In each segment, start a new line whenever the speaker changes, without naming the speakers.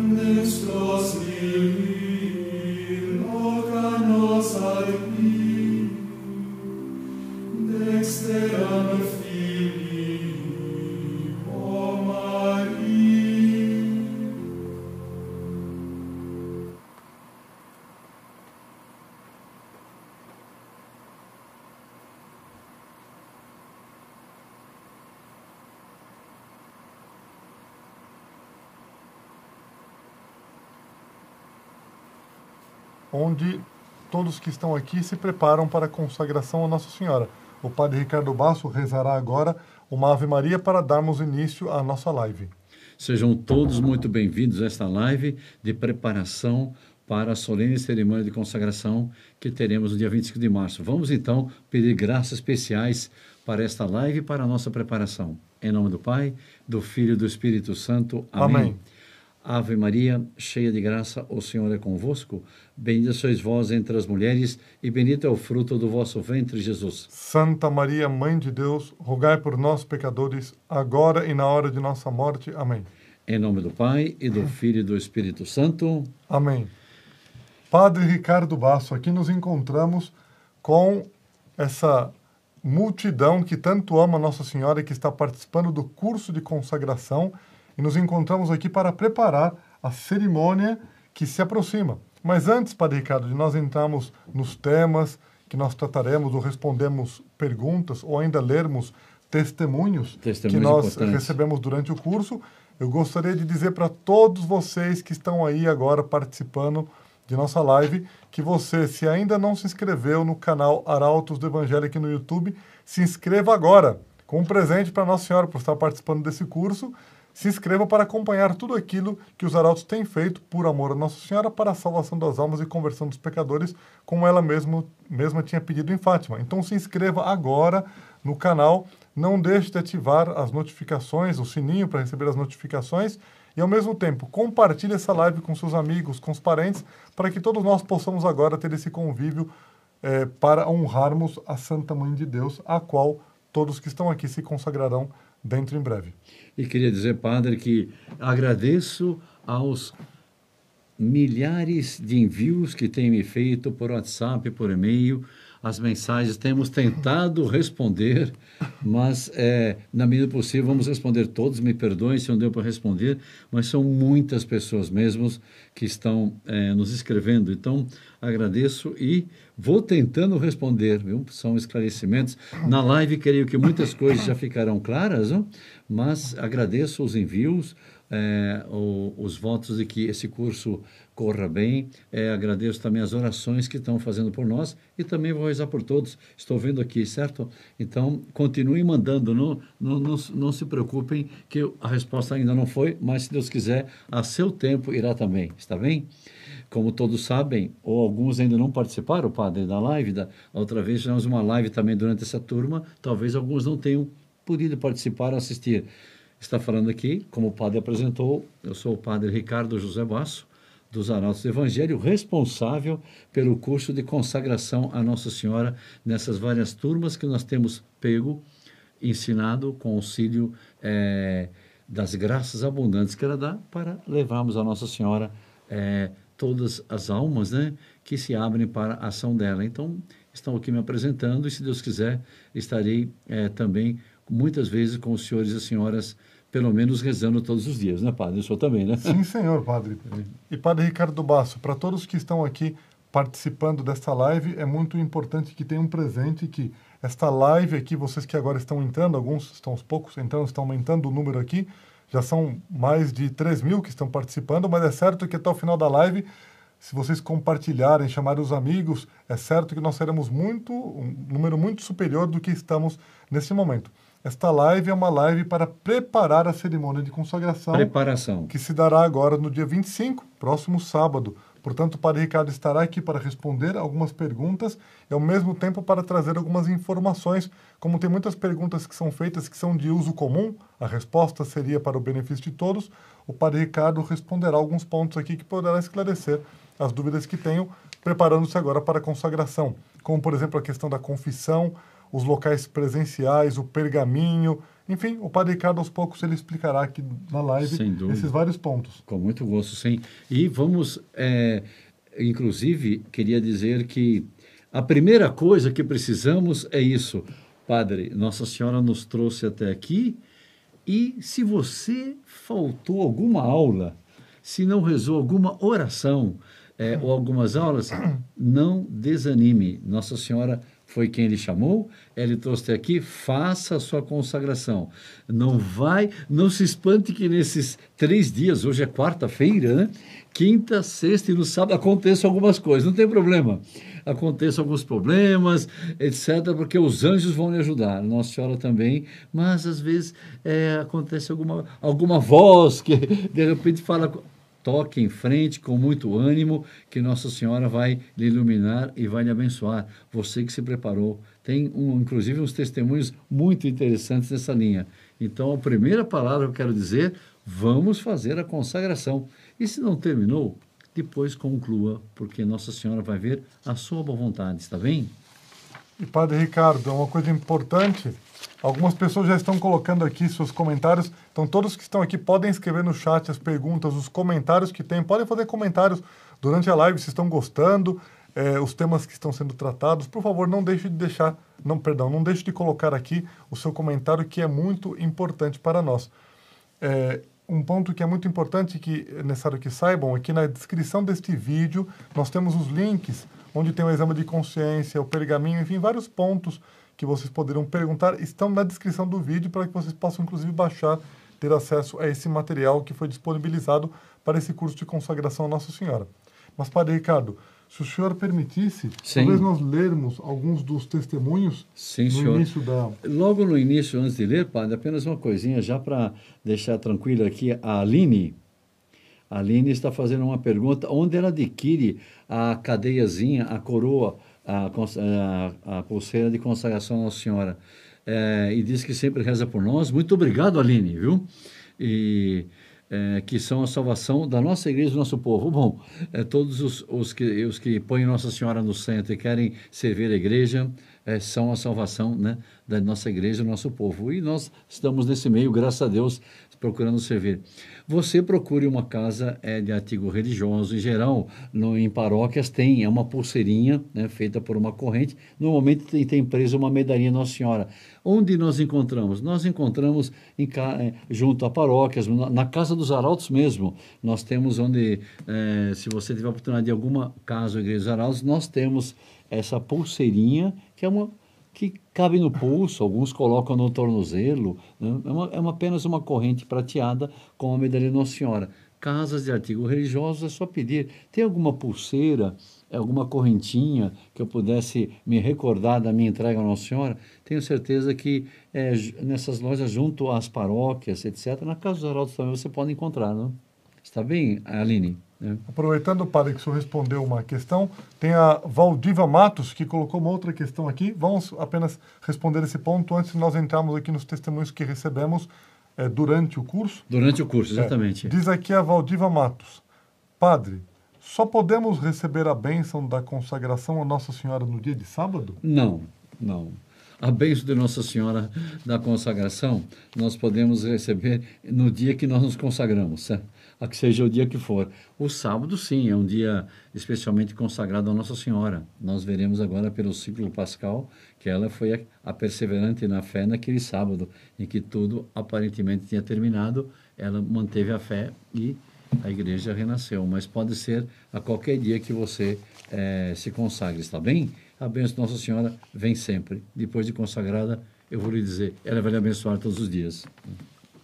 Amen. Mm
onde todos que estão aqui se preparam para a consagração a Nossa Senhora. O Padre Ricardo Basso rezará agora uma Ave Maria para darmos início à nossa live.
Sejam todos muito bem-vindos a esta live de preparação para a solene cerimônia de consagração que teremos no dia 25 de março. Vamos então pedir graças especiais para esta live e para a nossa preparação. Em nome do Pai, do Filho e do Espírito Santo. Amém. Amém. Ave Maria, cheia de graça, o Senhor é convosco. Bendita sois vós entre as mulheres, e bendito é o fruto do vosso ventre, Jesus.
Santa Maria, Mãe de Deus, rogai por nós, pecadores, agora e na hora de nossa morte. Amém.
Em nome do Pai, e do
Filho e do Espírito Santo. Amém. Padre Ricardo Basso, aqui nos encontramos com essa multidão que tanto ama Nossa Senhora e que está participando do curso de consagração e nos encontramos aqui para preparar a cerimônia que se aproxima. Mas antes, Padre Ricardo, de nós entrarmos nos temas que nós trataremos ou respondemos perguntas ou ainda lermos testemunhos, testemunhos que nós recebemos durante o curso, eu gostaria de dizer para todos vocês que estão aí agora participando de nossa live que você, se ainda não se inscreveu no canal Arautos do Evangelho aqui no YouTube, se inscreva agora com um presente para Nossa Senhora por estar participando desse curso se inscreva para acompanhar tudo aquilo que os arautos têm feito por amor a Nossa Senhora para a salvação das almas e conversão dos pecadores, como ela mesma tinha pedido em Fátima. Então se inscreva agora no canal, não deixe de ativar as notificações, o sininho para receber as notificações e ao mesmo tempo compartilhe essa live com seus amigos, com os parentes, para que todos nós possamos agora ter esse convívio é, para honrarmos a Santa Mãe de Deus, a qual todos que estão aqui se consagrarão dentro em breve.
E queria dizer, padre, que agradeço aos milhares de envios que têm me feito por WhatsApp, por e-mail, as mensagens, temos tentado responder, mas é, na medida possível vamos responder todos. Me perdoem se não deu para responder, mas são muitas pessoas mesmo que estão é, nos escrevendo. Então agradeço e vou tentando responder. Viu? São esclarecimentos. Na live, creio que muitas coisas já ficarão claras, não? mas agradeço os envios. É, o, os votos de que esse curso corra bem. É, agradeço também as orações que estão fazendo por nós e também vou rezar por todos. Estou vendo aqui, certo? Então, continuem mandando, não, não, não, não se preocupem que a resposta ainda não foi, mas se Deus quiser, a seu tempo irá também, está bem? Como todos sabem, ou alguns ainda não participaram, padre, da live, da outra vez fizemos uma live também durante essa turma, talvez alguns não tenham podido participar, assistir. Está falando aqui, como o padre apresentou, eu sou o padre Ricardo José Basso, dos Arautos do Evangelho, responsável pelo curso de consagração a Nossa Senhora nessas várias turmas que nós temos pego, ensinado com auxílio é, das graças abundantes que ela dá para levarmos a Nossa Senhora é, todas as almas né, que se abrem para a ação dela. Então, estão aqui me apresentando e, se Deus quiser, estarei é, também muitas vezes com os senhores e senhoras pelo menos rezando todos os dias, né, padre? Isso também, né? Sim,
senhor,
padre. E padre Ricardo Basso, para todos que estão aqui participando desta live, é muito importante que tenham presente que esta live aqui, vocês que agora estão entrando, alguns estão aos poucos entrando, estão aumentando o número aqui, já são mais de 3 mil que estão participando, mas é certo que até o final da live, se vocês compartilharem, chamarem os amigos, é certo que nós seremos muito, um número muito superior do que estamos nesse momento. Esta live é uma live para preparar a cerimônia de consagração.
Preparação. Que
se dará agora no dia 25, próximo sábado. Portanto, o Padre Ricardo estará aqui para responder algumas perguntas e, ao mesmo tempo, para trazer algumas informações. Como tem muitas perguntas que são feitas que são de uso comum, a resposta seria para o benefício de todos. O Padre Ricardo responderá alguns pontos aqui que poderá esclarecer as dúvidas que tenham, preparando-se agora para a consagração, como, por exemplo, a questão da confissão, os locais presenciais, o pergaminho, enfim, o Padre Ricardo aos poucos ele explicará aqui na live esses vários pontos.
Com muito gosto, sim. E vamos, é, inclusive, queria dizer que a primeira coisa que precisamos é isso. Padre, Nossa Senhora nos trouxe até aqui e se você faltou alguma aula, se não rezou alguma oração é, ou algumas aulas, não desanime. Nossa Senhora foi quem ele chamou, ele trouxe aqui, faça a sua consagração. Não vai, não se espante que nesses três dias, hoje é quarta-feira, né? Quinta, sexta e no sábado aconteçam algumas coisas, não tem problema. Aconteçam alguns problemas, etc., porque os anjos vão lhe ajudar, Nossa Senhora também, mas às vezes é, acontece alguma, alguma voz que de repente fala toque em frente com muito ânimo, que Nossa Senhora vai lhe iluminar e vai lhe abençoar. Você que se preparou. Tem, um, inclusive, uns testemunhos muito interessantes nessa linha. Então, a primeira palavra que eu quero dizer, vamos fazer a consagração. E se não terminou, depois conclua, porque Nossa Senhora vai ver a sua boa vontade,
está bem? E Padre Ricardo, é uma coisa importante, algumas pessoas já estão colocando aqui seus comentários então, todos que estão aqui podem escrever no chat as perguntas, os comentários que têm, podem fazer comentários durante a live se estão gostando, é, os temas que estão sendo tratados. Por favor, não deixe de deixar, não, perdão, não deixe de colocar aqui o seu comentário que é muito importante para nós. É, um ponto que é muito importante que é necessário que saibam é que na descrição deste vídeo nós temos os links onde tem o exame de consciência, o pergaminho, enfim, vários pontos que vocês poderão perguntar estão na descrição do vídeo para que vocês possam inclusive baixar ter acesso a esse material que foi disponibilizado para esse curso de consagração a Nossa Senhora. Mas, Padre Ricardo, se o senhor permitisse, Sim. talvez nós lermos alguns dos testemunhos Sim, no senhor. início da.
Logo no início, antes de ler, padre, apenas uma coisinha, já para deixar tranquila aqui, a Aline. A Aline está fazendo uma pergunta: onde ela adquire a cadeiazinha, a coroa, a, a, a pulseira de consagração à Nossa Senhora? é, e diz que sempre reza por nós. Muito obrigado, Aline, viu? E é, que são a salvação da nossa igreja e do nosso povo. Bom, é, todos os, os, que, os que põem Nossa Senhora no centro e querem servir a igreja é, são a salvação né, da nossa igreja e do nosso povo. E nós estamos nesse meio, graças a Deus, procurando servir. Você procure uma casa é, de artigo religioso, em geral, no, em paróquias tem, é uma pulseirinha né, feita por uma corrente, normalmente tem, tem presa uma medalhinha Nossa Senhora. Onde nós encontramos? Nós encontramos em, eh, junto a paróquias, na, na, Casa dos Arautos mesmo, nós temos onde, é, se você tiver a oportunidade de alguma casa ou igreja dos Arautos, nós temos essa pulseirinha, que é uma que cabem no pulso, alguns colocam no tornozelo. Né? É, uma, é uma, apenas uma corrente prateada com a medalha Nossa Senhora. Casas de artigo religioso é só pedir. Tem alguma pulseira, alguma correntinha que eu pudesse me recordar da minha entrega à Nossa Senhora? Tenho certeza que é, nessas lojas, junto às paróquias, etc., na Casa dos Arautos também você pode encontrar, não? Está bem, Aline? É.
Aproveitando, padre, que o senhor respondeu uma questão, tem a Valdiva Matos, que colocou uma outra questão aqui. Vamos apenas responder esse ponto antes de nós entrarmos aqui nos testemunhos que recebemos é, durante o curso.
Durante o curso, é, exatamente. É, diz
aqui a Valdiva Matos, padre, só podemos receber a bênção da consagração a Nossa Senhora no dia de sábado?
Não, não. A bênção de Nossa Senhora da consagração nós podemos receber no dia que nós nos consagramos, certo? a que seja o dia que for. O sábado, sim, é um dia especialmente consagrado a Nossa Senhora. Nós veremos agora pelo ciclo pascal que ela foi a, perseverante na fé naquele sábado, em que tudo aparentemente tinha terminado, ela manteve a fé e a igreja renasceu. Mas pode ser a qualquer dia que você é, se consagre, está bem? A bênção de Nossa Senhora vem sempre. Depois de consagrada, eu vou lhe dizer, ela vai lhe abençoar todos
os dias.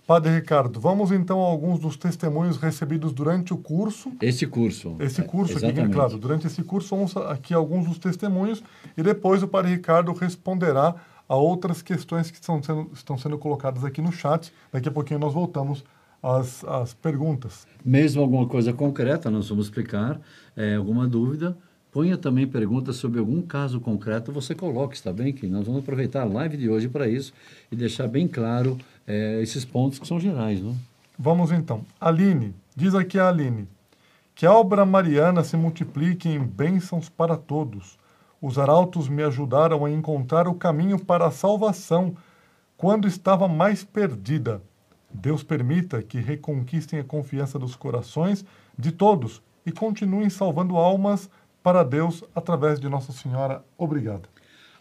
Padre Ricardo, vamos então a alguns dos testemunhos recebidos durante o curso. Esse
curso. Esse é, curso, é, aqui, claro.
Durante esse curso, vamos aqui alguns dos testemunhos e depois o Padre Ricardo responderá a outras questões que estão sendo, estão sendo colocadas aqui no chat. Daqui a pouquinho nós voltamos às, às perguntas. Mesmo alguma coisa
concreta, nós vamos explicar, é, alguma dúvida, Ponha também perguntas sobre algum caso concreto, você coloque, está bem? Que nós vamos aproveitar a live de hoje para isso e deixar bem claro
é, esses pontos que são gerais. Não? Né? Vamos então. Aline, diz aqui a Aline. Que a obra mariana se multiplique em bênçãos para todos. Os arautos me ajudaram a encontrar o caminho para a salvação quando estava mais perdida. Deus permita que reconquistem a confiança dos corações de todos e continuem salvando almas para Deus através de Nossa Senhora. Obrigado.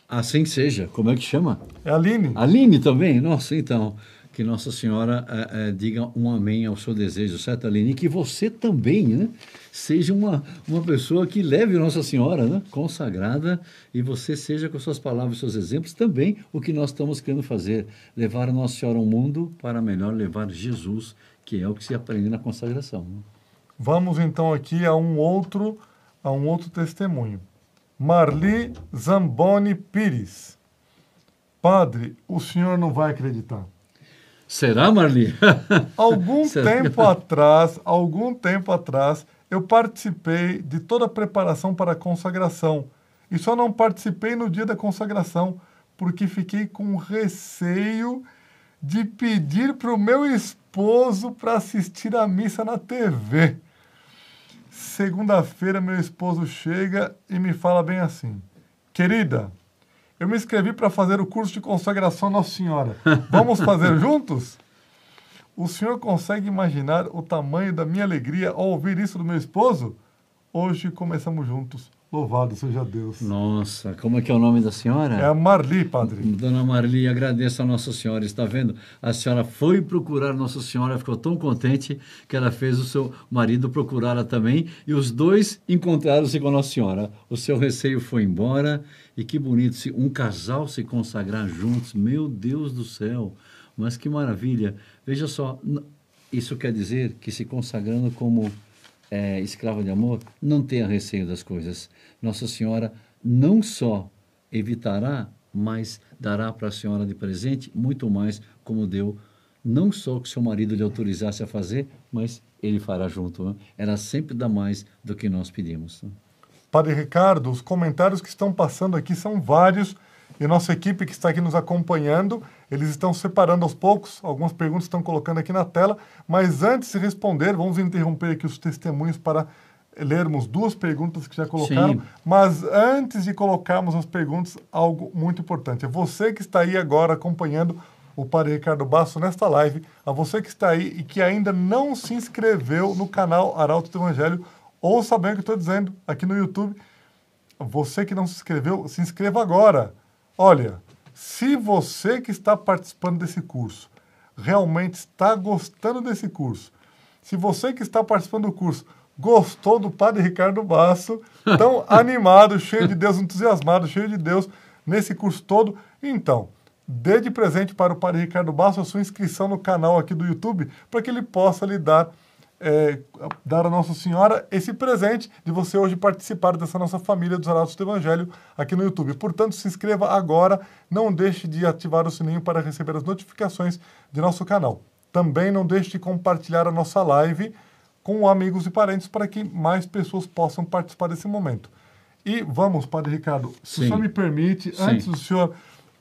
Assim seja. Como é que chama? É Aline. Aline também? Nossa, então. Que Nossa Senhora é, é, diga um amém ao seu desejo, certo, Aline? E que você também né, seja uma, uma pessoa que leve Nossa Senhora né, consagrada e você seja, com suas palavras seus exemplos, também o que nós estamos querendo fazer: levar Nossa Senhora ao mundo para melhor levar Jesus, que é o que se aprende na consagração. Né?
Vamos então aqui a um outro a um outro testemunho. Marli Zamboni Pires. Padre, o senhor não vai acreditar.
Será, Marli?
algum Será? tempo atrás, algum tempo atrás, eu participei de toda a preparação para a consagração. E só não participei no dia da consagração, porque fiquei com receio de pedir para o meu esposo para assistir a missa na TV. Segunda-feira, meu esposo chega e me fala bem assim: Querida, eu me inscrevi para fazer o curso de consagração Nossa Senhora.
Vamos fazer
juntos? O senhor consegue imaginar o tamanho da minha alegria ao ouvir isso do meu esposo? Hoje começamos juntos. Louvado seja Deus.
Nossa, como é que é o nome da senhora? É a Marli, padre. Dona Marli, agradeço a Nossa Senhora. Está vendo? A senhora foi procurar Nossa Senhora, ficou tão contente que ela fez o seu marido procurá-la também. E os dois encontraram-se com Nossa Senhora. O seu receio foi embora. E que bonito se um casal se consagrar juntos. Meu Deus do céu! Mas que maravilha! Veja só, isso quer dizer que se consagrando como é, escrava de amor, não tenha receio das coisas. Nossa Senhora não só evitará, mas dará para a senhora de presente muito mais como deu não só o que seu marido lhe autorizasse a fazer, mas ele fará junto. Né? Ela
sempre dá mais do que nós pedimos. Né? Padre Ricardo, os comentários que estão passando aqui são vários e nossa equipe que está aqui nos acompanhando. Eles estão separando aos poucos, algumas perguntas estão colocando aqui na tela, mas antes de responder, vamos interromper aqui os testemunhos para lermos duas perguntas que já colocaram, Sim. mas antes de colocarmos as perguntas, algo muito importante. É você que está aí agora acompanhando o Padre Ricardo Basso nesta live, a você que está aí e que ainda não se inscreveu no canal Arauto do Evangelho, ouça bem o que estou dizendo aqui no YouTube. Você que não se inscreveu, se inscreva agora. Olha, se você que está participando desse curso realmente está gostando desse curso, se você que está participando do curso gostou do Padre Ricardo Basso, tão animado, cheio de Deus, entusiasmado, cheio de Deus nesse curso todo, então dê de presente para o Padre Ricardo Basso a sua inscrição no canal aqui do YouTube para que ele possa lhe dar é, dar a Nossa Senhora esse presente de você hoje participar dessa nossa família dos Arautos do Evangelho aqui no YouTube. Portanto, se inscreva agora, não deixe de ativar o sininho para receber as notificações de nosso canal. Também não deixe de compartilhar a nossa live com amigos e parentes para que mais pessoas possam participar desse momento. E vamos, Padre Ricardo, se Sim. o senhor me permite, Sim. antes do senhor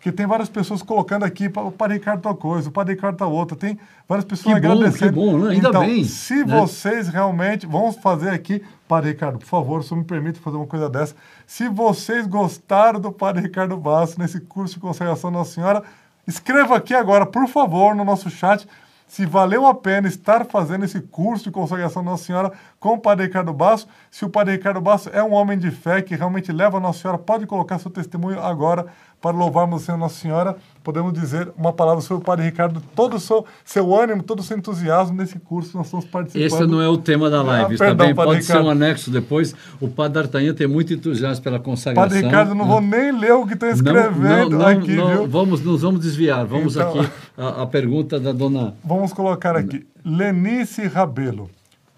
porque tem várias pessoas colocando aqui, o Padre Ricardo tal coisa, o Padre Ricardo tal outra. Tem várias pessoas que agradecendo. Bom, que bom, né? ainda então, bem. Se né? vocês realmente. Vamos fazer aqui. Padre Ricardo, por favor, se me permite fazer uma coisa dessa. Se vocês gostaram do Padre Ricardo Basso nesse curso de consagração Nossa Senhora, escreva aqui agora, por favor, no nosso chat se valeu a pena estar fazendo esse curso de consagração da Nossa Senhora com o Padre Ricardo Basso. Se o Padre Ricardo Basso é um homem de fé que realmente leva a Nossa Senhora, pode colocar seu testemunho agora para louvarmos a Nossa Senhora, podemos dizer uma palavra sobre o Padre Ricardo, todo o seu, seu ânimo, todo o seu entusiasmo nesse curso nós estamos participando. Esse não é o tema da live, ah, isso perdão, também pode Ricardo. ser um
anexo depois. O Padre D'Artagnan tem muito entusiasmo pela consagração. Padre Ricardo, não vou nem ler o
que está escrevendo não, não, aqui, não, viu?
Vamos, nos vamos desviar, vamos então, aqui a, a
pergunta da dona... Vamos colocar aqui, Lenice Rabelo,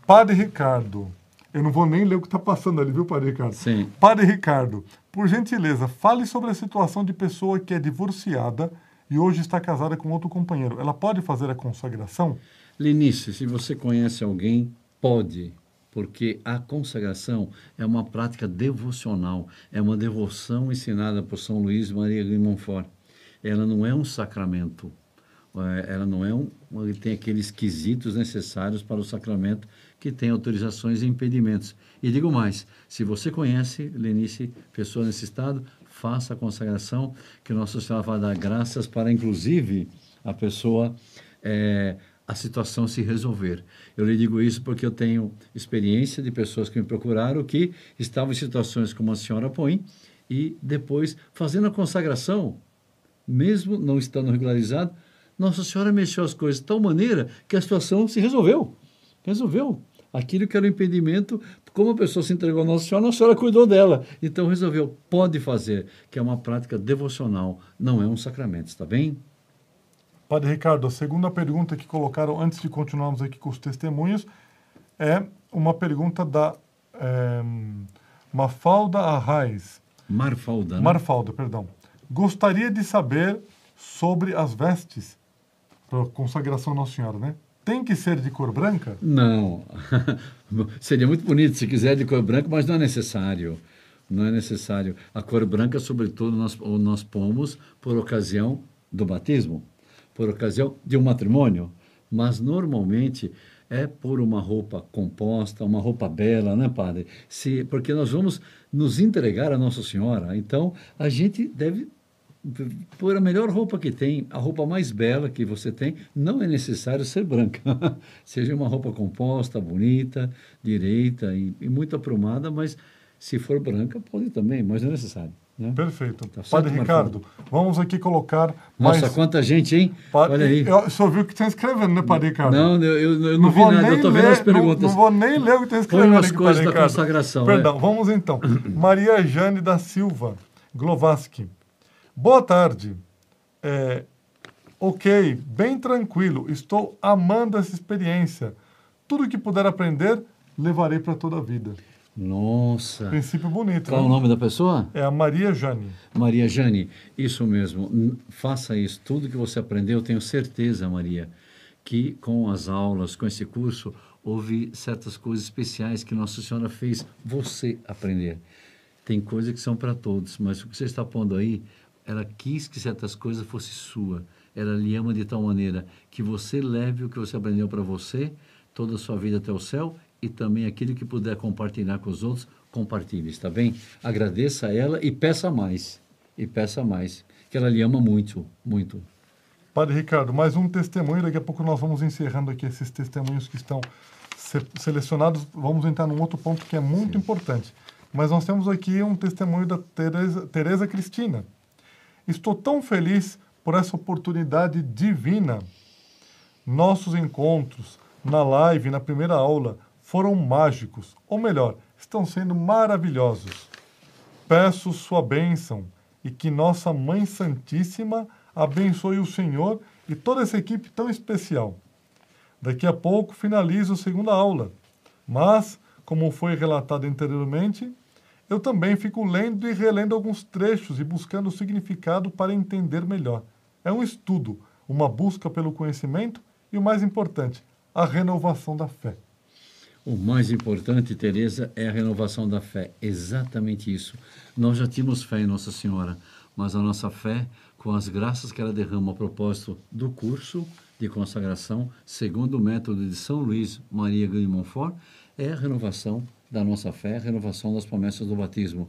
Padre Ricardo... Eu não vou nem ler o que está passando ali, viu, Padre Ricardo? Sim. Padre Ricardo, por gentileza, fale sobre a situação de pessoa que é divorciada e hoje está casada com outro companheiro. Ela pode fazer a consagração?
Lenice, se você conhece alguém, pode, porque a consagração é uma prática devocional, é uma devoção ensinada por São Luís Maria de Montfort. Ela não é um sacramento, é, ela não é um, ele tem aqueles quesitos necessários para o sacramento que tem autorizações e impedimentos. E digo mais, se você conhece, Lenice, pessoa nesse estado, faça a consagração, que Nossa Senhora vai dar graças para, inclusive, a pessoa, é, a situação se resolver. Eu lhe digo isso porque eu tenho experiência de pessoas que me procuraram que estavam em situações como a senhora põe, e depois, fazendo a consagração, mesmo não estando regularizado, Nossa Senhora mexeu as coisas de tal maneira que a situação se resolveu. Resolveu. Aquilo que era o impedimento, como a pessoa se entregou à Nossa Senhora, a Nossa Senhora cuidou dela. Então resolveu, pode fazer,
que é uma prática devocional, não é um sacramento, está bem? Padre Ricardo, a segunda pergunta que colocaram antes de continuarmos aqui com os testemunhos é uma pergunta da é, Mafalda Arraes. Marfalda. Né? Marfalda, perdão. Gostaria de saber sobre as vestes para a consagração Nossa Senhora, né? tem que ser de cor branca?
Não. Seria muito bonito se quiser de cor branca, mas não é necessário. Não é necessário. A cor branca, sobretudo, nós, nós pomos por ocasião do batismo, por ocasião de um matrimônio. Mas normalmente é por uma roupa composta, uma roupa bela, né, padre? Se, porque nós vamos nos entregar a Nossa Senhora. Então, a gente deve pôr a melhor roupa que tem, a roupa mais bela que você tem, não é necessário ser branca. Seja uma roupa composta, bonita, direita e, e, muito aprumada, mas se for branca, pode também, mas não é necessário.
Né? Perfeito. Tá Padre Ricardo, vamos aqui colocar mais... Nossa, quanta gente, hein? Padre, Olha aí. Eu só vi o que está escrevendo, né, Padre Ricardo? Não, eu, eu, eu não, não, vi nada, eu estou vendo as perguntas. Não, não, vou nem ler o que está escrevendo Põe umas aqui, coisas da consagração. É. Perdão, é. vamos então. Maria Jane da Silva Glovaski. Boa tarde. É, ok, bem tranquilo. Estou amando essa experiência. Tudo que puder aprender, levarei para toda a vida.
Nossa.
Princípio bonito. Qual né? o nome da pessoa? É a Maria Jane.
Maria Jane, isso mesmo. Faça isso. Tudo que você aprendeu, tenho certeza, Maria, que com as aulas, com esse curso, houve certas coisas especiais que Nossa Senhora fez você aprender. Tem coisas que são para todos, mas o que você está pondo aí, ela quis que certas coisas fossem sua. Ela lhe ama de tal maneira que você leve o que você aprendeu para você, toda a sua vida até o céu e também aquilo que puder compartilhar com os outros, compartilhe, está bem? Agradeça a ela e peça mais. E peça mais, que ela lhe ama muito, muito.
Padre Ricardo, mais um testemunho. Daqui a pouco nós vamos encerrando aqui esses testemunhos que estão se selecionados. Vamos entrar num outro ponto que é muito Sim. importante. Mas nós temos aqui um testemunho da Teresa Tereza Cristina. Estou tão feliz por essa oportunidade divina. Nossos encontros na live, na primeira aula, foram mágicos, ou melhor, estão sendo maravilhosos. Peço sua bênção e que nossa Mãe Santíssima abençoe o Senhor e toda essa equipe tão especial. Daqui a pouco finalizo a segunda aula, mas, como foi relatado anteriormente, eu também fico lendo e relendo alguns trechos e buscando significado para entender melhor. É um estudo, uma busca pelo conhecimento e, o mais importante, a renovação da fé.
O mais importante, Teresa, é a renovação da fé. Exatamente isso. Nós já tínhamos fé em Nossa Senhora, mas a nossa fé, com as graças que ela derrama a propósito do curso de consagração, segundo o método de São Luís Maria Guilherme é a renovação da nossa fé, renovação das promessas do batismo.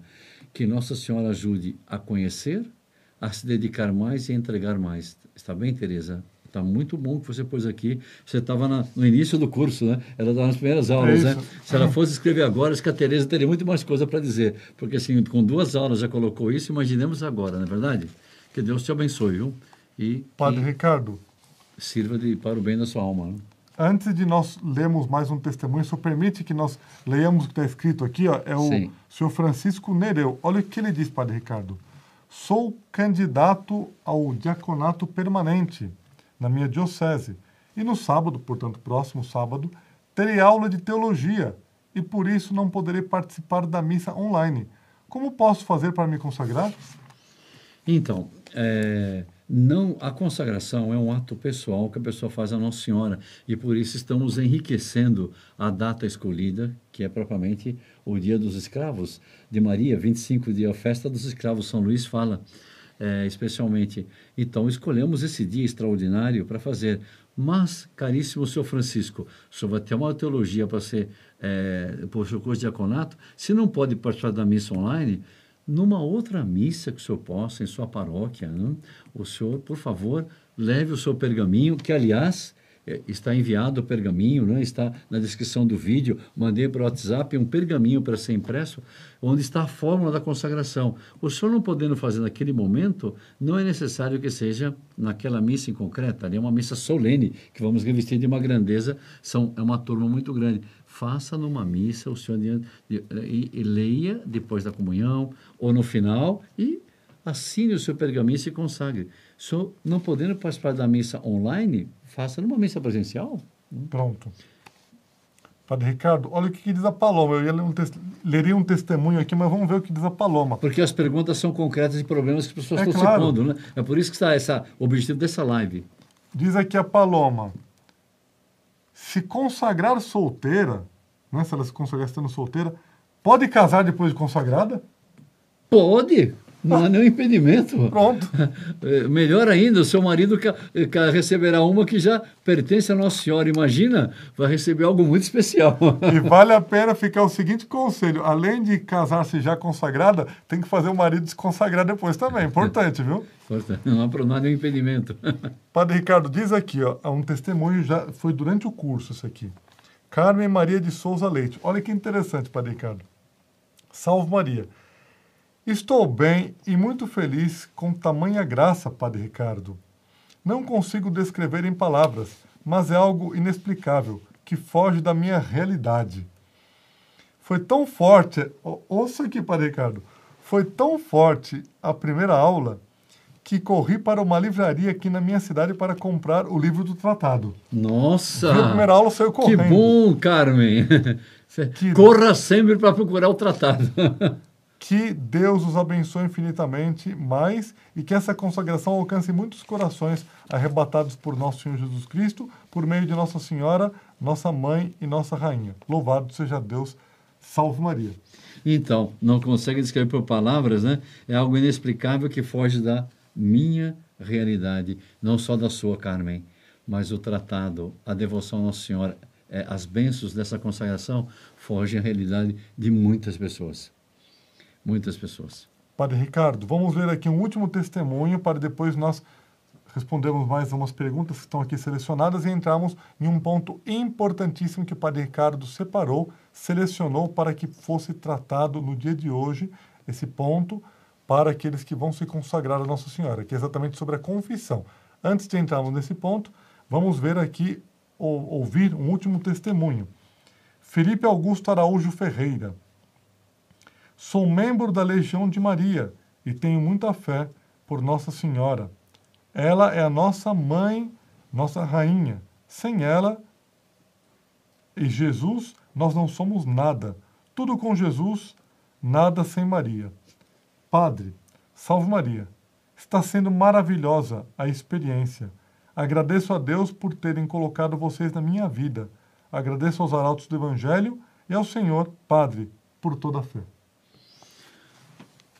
Que Nossa Senhora ajude a conhecer, a se dedicar mais e a entregar mais. Está bem, Teresa? Está muito bom que você pôs aqui. Você estava no início do curso, né? Ela estava nas primeiras é aulas, é né? Se ela fosse escrever agora, acho que a Teresa teria muito mais coisa para dizer. Porque, assim, com duas aulas já colocou isso, imaginemos agora, não é verdade? Que Deus te abençoe, viu? E, Padre e Ricardo. Sirva de, para o bem da sua alma. Né?
antes de nós lermos mais um testemunho, só permite que nós leamos o que está escrito aqui, ó, é o Sim. senhor Francisco Nereu. Olha o que ele diz, Padre Ricardo. Sou candidato ao diaconato permanente na minha diocese. E no sábado, portanto, próximo sábado, terei aula de teologia e por isso não poderei participar da missa online. Como posso fazer para me consagrar? Então,
é, não a consagração é um ato pessoal que a pessoa faz a Nossa Senhora e por isso estamos enriquecendo a data escolhida, que é propriamente o Dia dos Escravos de Maria, 25 de a festa dos escravos São Luís fala. É, especialmente. Então, escolhemos esse dia extraordinário para fazer. Mas, caríssimo senhor Francisco, o vai ter uma teologia para ser é, por seu curso de diaconato. Se não pode participar da missa online, numa outra missa que o senhor possa, em sua paróquia, hein? o senhor, por favor, leve o seu pergaminho, que, aliás, é, está enviado o pergaminho, né? está na descrição do vídeo, mandei para o WhatsApp um pergaminho para ser impresso, onde está a fórmula da consagração. O senhor não podendo fazer naquele momento, não é necessário que seja naquela missa em concreto, ali é uma missa solene, que vamos revestir de uma grandeza, são, é uma turma muito grande faça numa missa o senhor e, e leia depois da comunhão ou no final e assine o seu pergaminho e se consagre. Só não podendo participar da missa online,
faça numa missa presencial. Pronto. Padre Ricardo, olha o que diz a Paloma. Eu ia ler um leria um testemunho aqui, mas vamos ver o que diz a Paloma. Porque as perguntas são concretas e problemas que as pessoas é estão claro. se pondo, né? É por isso que está esse objetivo dessa live. Diz aqui a Paloma se consagrar solteira, né, se ela se consagrar estando solteira, pode casar depois de consagrada? Pode. Não há nenhum impedimento. Pronto.
É, melhor ainda, o seu marido receberá uma que
já pertence a Nossa Senhora. Imagina, vai receber algo muito especial. E vale a pena ficar o seguinte conselho: além de casar-se já consagrada, tem que fazer o marido se consagrar depois também. Importante, viu? Não há, não há nenhum impedimento. Padre Ricardo, diz aqui, ó, um testemunho já foi durante o curso isso aqui. Carmen Maria de Souza Leite. Olha que interessante, Padre Ricardo. Salve Maria. Estou bem e muito feliz com tamanha graça, Padre Ricardo. Não consigo descrever em palavras, mas é algo inexplicável, que foge da minha realidade. Foi tão forte, ouça aqui, Padre Ricardo, foi tão forte a primeira aula que corri para uma livraria aqui na minha cidade para comprar o livro do tratado.
Nossa! Na primeira aula saiu correndo. Que bom, Carmen! Que...
Corra sempre para procurar o tratado. Que Deus os abençoe infinitamente mais e que essa consagração alcance muitos corações arrebatados por nosso Senhor Jesus Cristo, por meio de Nossa Senhora, nossa mãe e nossa rainha. Louvado seja Deus, salve Maria.
Então, não consegue descrever por palavras, né? É algo inexplicável que foge da minha realidade, não só da sua, Carmen, mas o tratado, a devoção a Nossa Senhora, é, as bênçãos dessa consagração fogem à realidade de muitas pessoas muitas pessoas.
Padre Ricardo, vamos ler aqui um último testemunho para depois nós respondermos mais algumas perguntas que estão aqui selecionadas e entrarmos em um ponto importantíssimo que o Padre Ricardo separou, selecionou para que fosse tratado no dia de hoje esse ponto para aqueles que vão se consagrar a Nossa Senhora, que é exatamente sobre a confissão. Antes de entrarmos nesse ponto, vamos ver aqui ou ouvir um último testemunho. Felipe Augusto Araújo Ferreira Sou membro da Legião de Maria e tenho muita fé por Nossa Senhora. Ela é a nossa mãe, nossa rainha. Sem ela e Jesus, nós não somos nada. Tudo com Jesus, nada sem Maria. Padre, salve Maria. Está sendo maravilhosa a experiência. Agradeço a Deus por terem colocado vocês na minha vida. Agradeço aos arautos do Evangelho e ao Senhor, Padre, por toda a fé.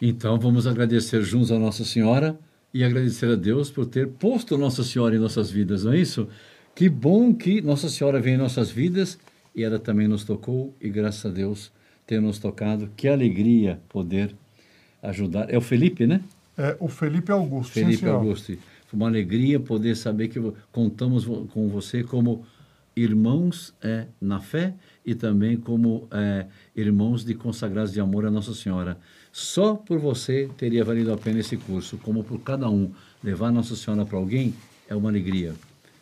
Então vamos agradecer juntos a Nossa Senhora e agradecer a Deus por ter posto Nossa Senhora em nossas vidas, não é isso? Que bom que Nossa Senhora veio em nossas vidas e ela também nos tocou e graças a Deus ter nos tocado. Que alegria poder ajudar. É o Felipe, né?
É o Felipe Augusto. Felipe sim, Augusto.
Foi uma alegria poder saber que contamos com você como irmãos é, na fé e também como é, irmãos de consagrados de amor à Nossa Senhora. Só por você teria valido a pena esse curso, como por cada um. Levar Nossa Senhora para alguém é uma alegria.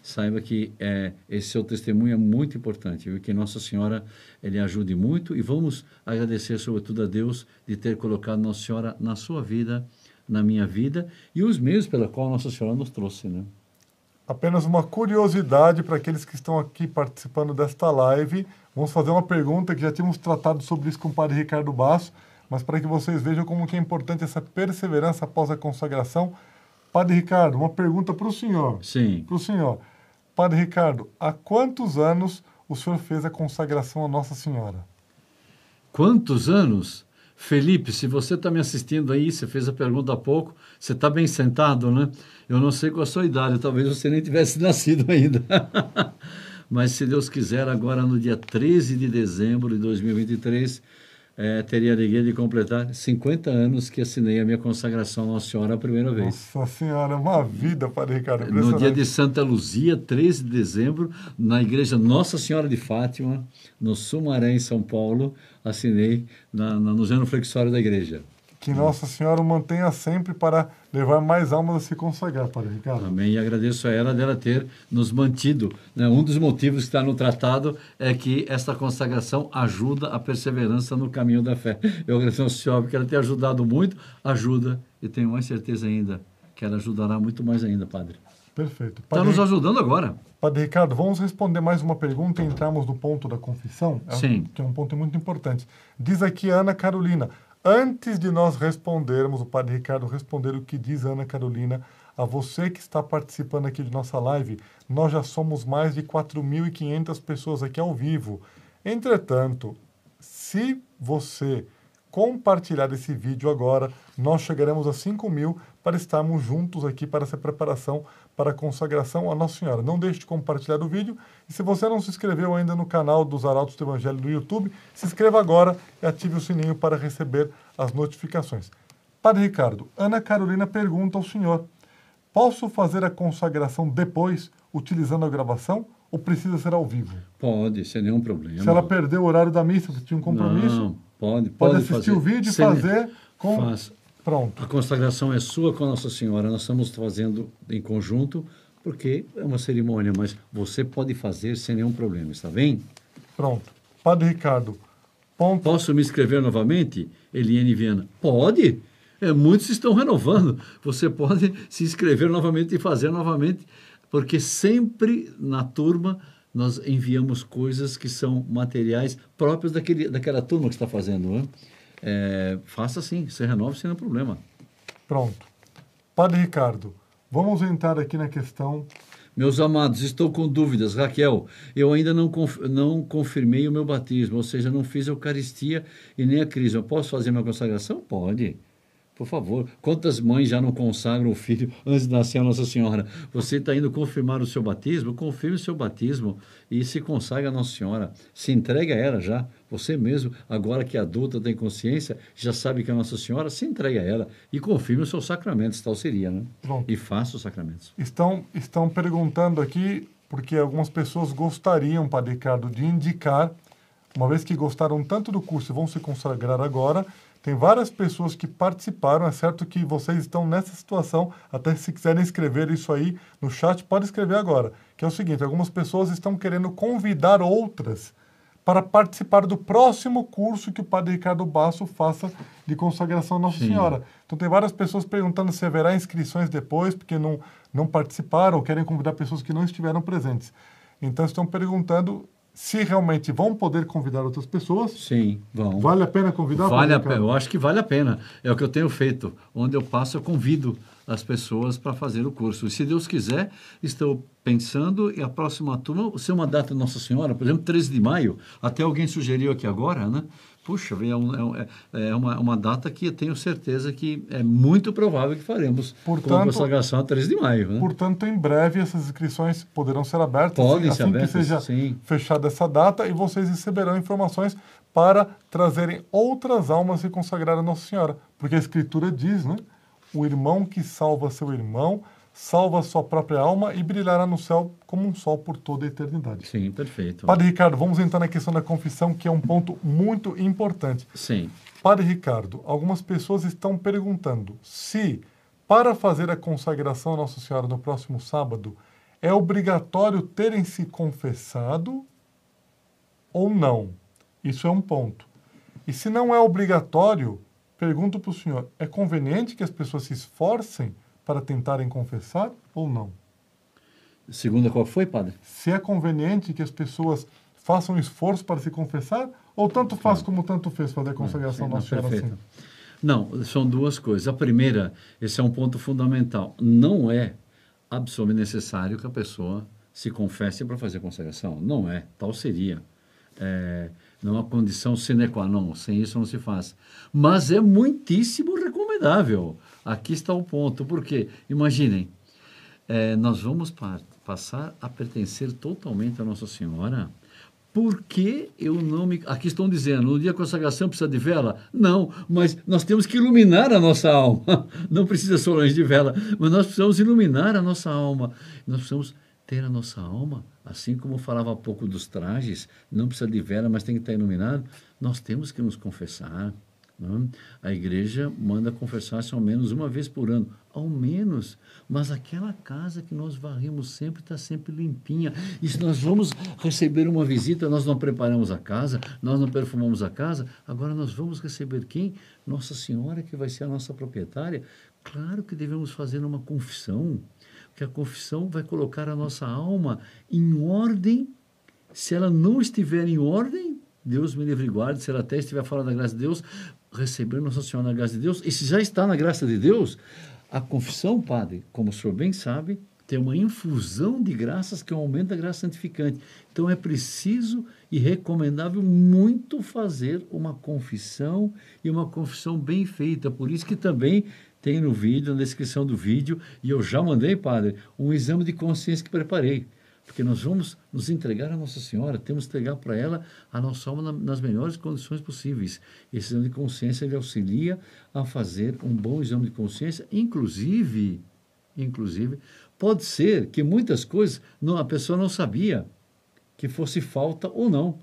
Saiba que é, esse seu testemunho é muito importante, viu? que Nossa Senhora ele ajude muito e vamos agradecer sobretudo a Deus de ter colocado Nossa Senhora na sua vida, na
minha vida e os meios pela qual Nossa Senhora nos trouxe, né? Apenas uma curiosidade para aqueles que estão aqui participando desta live. Vamos fazer uma pergunta que já tínhamos tratado sobre isso com o padre Ricardo Basso mas para que vocês vejam como que é importante essa perseverança após a consagração. Padre Ricardo, uma pergunta para o senhor. Sim. Para o senhor. Padre Ricardo, há quantos anos o senhor fez a consagração à Nossa Senhora?
Quantos anos? Felipe, se você está me assistindo aí, você fez a pergunta há pouco, você está bem sentado, né? Eu não sei qual a sua idade, talvez você nem tivesse nascido ainda. Mas se Deus quiser, agora no dia 13 de dezembro de 2023, é, teria a alegria de completar 50 anos que assinei a minha consagração à Nossa Senhora a primeira vez.
Nossa Senhora, uma vida, Padre Ricardo. No dia de
Santa Luzia, 13 de dezembro, na igreja Nossa Senhora de Fátima, no Sumaré, em São Paulo, assinei na, na, no genuflexório da igreja.
Que Nossa Senhora o mantenha sempre para levar mais almas a se consagrar, Padre Ricardo.
Amém. E agradeço a ela dela ter nos mantido. Né? Um dos motivos que está no tratado é que esta consagração ajuda a perseverança no caminho da fé. Eu agradeço ao Senhor porque ela tem ajudado muito, ajuda e tenho mais certeza ainda que ela ajudará muito mais ainda, Padre.
Perfeito. Está nos ajudando agora. Padre Ricardo, vamos responder mais uma pergunta e entrarmos no ponto da confissão? É, Sim. Que é um ponto muito importante. Diz aqui a Ana Carolina: Antes de nós respondermos, o Padre Ricardo responder o que diz Ana Carolina, a você que está participando aqui de nossa live, nós já somos mais de 4.500 pessoas aqui ao vivo. Entretanto, se você compartilhar esse vídeo agora. Nós chegaremos a 5 mil para estarmos juntos aqui para essa preparação para a consagração à Nossa Senhora. Não deixe de compartilhar o vídeo. E se você não se inscreveu ainda no canal dos Arautos do Evangelho do YouTube, se inscreva agora e ative o sininho para receber as notificações. Padre Ricardo, Ana Carolina pergunta ao senhor: posso fazer a consagração depois, utilizando a gravação? Ou precisa ser ao vivo?
Pode, sem nenhum problema. Se ela
perdeu o horário da missa, você tinha um compromisso? Não Pode, pode, pode assistir fazer. o vídeo e fazer com... Faz. Pronto.
A consagração é sua com a Nossa Senhora. Nós estamos fazendo em conjunto, porque é uma cerimônia, mas você pode fazer sem nenhum problema, está bem? Pronto. Padre Ricardo, ponto... Posso me inscrever novamente, Eliane Viana? Pode. É, muitos estão renovando. Você pode se inscrever novamente e fazer novamente, porque sempre na turma nós enviamos coisas que são materiais próprios daquele, daquela turma que está fazendo. Né? É, faça assim, se renove sem nenhum problema.
Pronto. Padre Ricardo, vamos entrar aqui na questão.
Meus amados, estou com dúvidas. Raquel, eu ainda não, conf não confirmei o meu batismo, ou seja, não fiz a Eucaristia e nem a Crisma. Posso fazer minha consagração? Pode. Por favor, quantas mães já não consagram o filho antes de nascer a Nossa Senhora? Você está indo confirmar o seu batismo? Confirme o seu batismo e se consagra a Nossa Senhora. Se entrega a ela já. Você mesmo, agora que é adulta, tem consciência, já sabe que é Nossa Senhora, se entrega a ela e confirme os seus sacramentos, tal seria, né? Pronto. E faça os sacramentos.
Estão, estão perguntando aqui, porque algumas pessoas gostariam, Padre Ricardo, de indicar, uma vez que gostaram tanto do curso e vão se consagrar agora, tem várias pessoas que participaram. É certo que vocês estão nessa situação. Até se quiserem escrever isso aí no chat, pode escrever agora. Que é o seguinte: algumas pessoas estão querendo convidar outras para participar do próximo curso que o Padre Ricardo Basso faça de consagração Nossa Sim. Senhora. Então, tem várias pessoas perguntando se haverá inscrições depois, porque não, não participaram ou querem convidar pessoas que não estiveram presentes. Então, estão perguntando se realmente vão poder convidar outras pessoas. Sim, vão. Vale a pena convidar? Vale a pena, eu
acho que vale a pena. É o que eu tenho feito. Onde eu passo, eu convido as pessoas para fazer o curso. E se Deus quiser, estou pensando e a próxima turma, se é uma data Nossa Senhora, por exemplo, 13 de maio, até alguém sugeriu aqui agora, né? puxa, é, é, um, é, é uma, uma, data que eu tenho certeza que é muito provável
que faremos portanto, com a consagração
a 3 de maio. Né?
Portanto, em breve essas inscrições poderão ser abertas Podem assim, ser abertas, que seja sim. fechada essa data e vocês receberão informações para trazerem outras almas e consagrar a Nossa Senhora. Porque a Escritura diz, né? O irmão que salva seu irmão salva sua própria alma e brilhará no céu como um sol por toda a eternidade. Sim, perfeito. Padre Ricardo, vamos entrar na questão da confissão, que é um ponto muito importante. Sim. Padre Ricardo, algumas pessoas estão perguntando se, para fazer a consagração a Nossa Senhora no próximo sábado, é obrigatório terem se confessado ou não. Isso é um ponto. E se não é obrigatório, pergunto para o senhor, é conveniente que as pessoas se esforcem para tentarem confessar ou não?
Segunda, qual foi, padre?
Se é conveniente que as pessoas façam esforço para se confessar ou tanto faz como tanto fez fazer a conciliação não, sim, não, Assim?
Não, são duas coisas. A primeira, esse é um ponto fundamental. Não é absolutamente necessário que a pessoa se confesse para fazer consagração. Não é. Tal seria. É, não é uma condição sine qua non. Sem isso não se faz. Mas é muitíssimo recomendável. Aqui está o ponto, porque imaginem, é, nós vamos pa passar a pertencer totalmente a Nossa Senhora. Porque eu não me. Aqui estão dizendo, no dia da consagração precisa de vela? Não, mas nós temos que iluminar a nossa alma. Não precisa só de vela, mas nós precisamos iluminar a nossa alma. Nós precisamos ter a nossa alma, assim como falava há pouco dos trajes, não precisa de vela, mas tem que estar iluminado. Nós temos que nos confessar né? A igreja manda confessar-se ao menos uma vez por ano, ao menos. Mas aquela casa que nós varrimos sempre está sempre limpinha. E se nós vamos receber uma visita, nós não preparamos a casa, nós não perfumamos a casa, agora nós vamos receber quem? Nossa Senhora, que vai ser a nossa proprietária. Claro que devemos fazer uma confissão, porque a confissão vai colocar a nossa alma em ordem. Se ela não estiver em ordem, Deus me livre e guarde, se ela até estiver fora da graça de Deus, receber Nossa Senhora na graça de Deus. E se já está na graça de Deus, a confissão, padre, como o senhor bem sabe, tem uma infusão de graças que é aumenta a graça santificante. Então é preciso e recomendável muito fazer uma confissão e uma confissão bem feita. Por isso que também tem no vídeo, na descrição do vídeo, e eu já mandei, padre, um exame de consciência que preparei porque nós vamos nos entregar à Nossa Senhora, temos que entregar para ela a nossa alma nas melhores condições possíveis. Esse exame de consciência ele auxilia a fazer um bom exame de consciência, inclusive, inclusive, pode ser que muitas coisas não, a pessoa não sabia que fosse falta ou não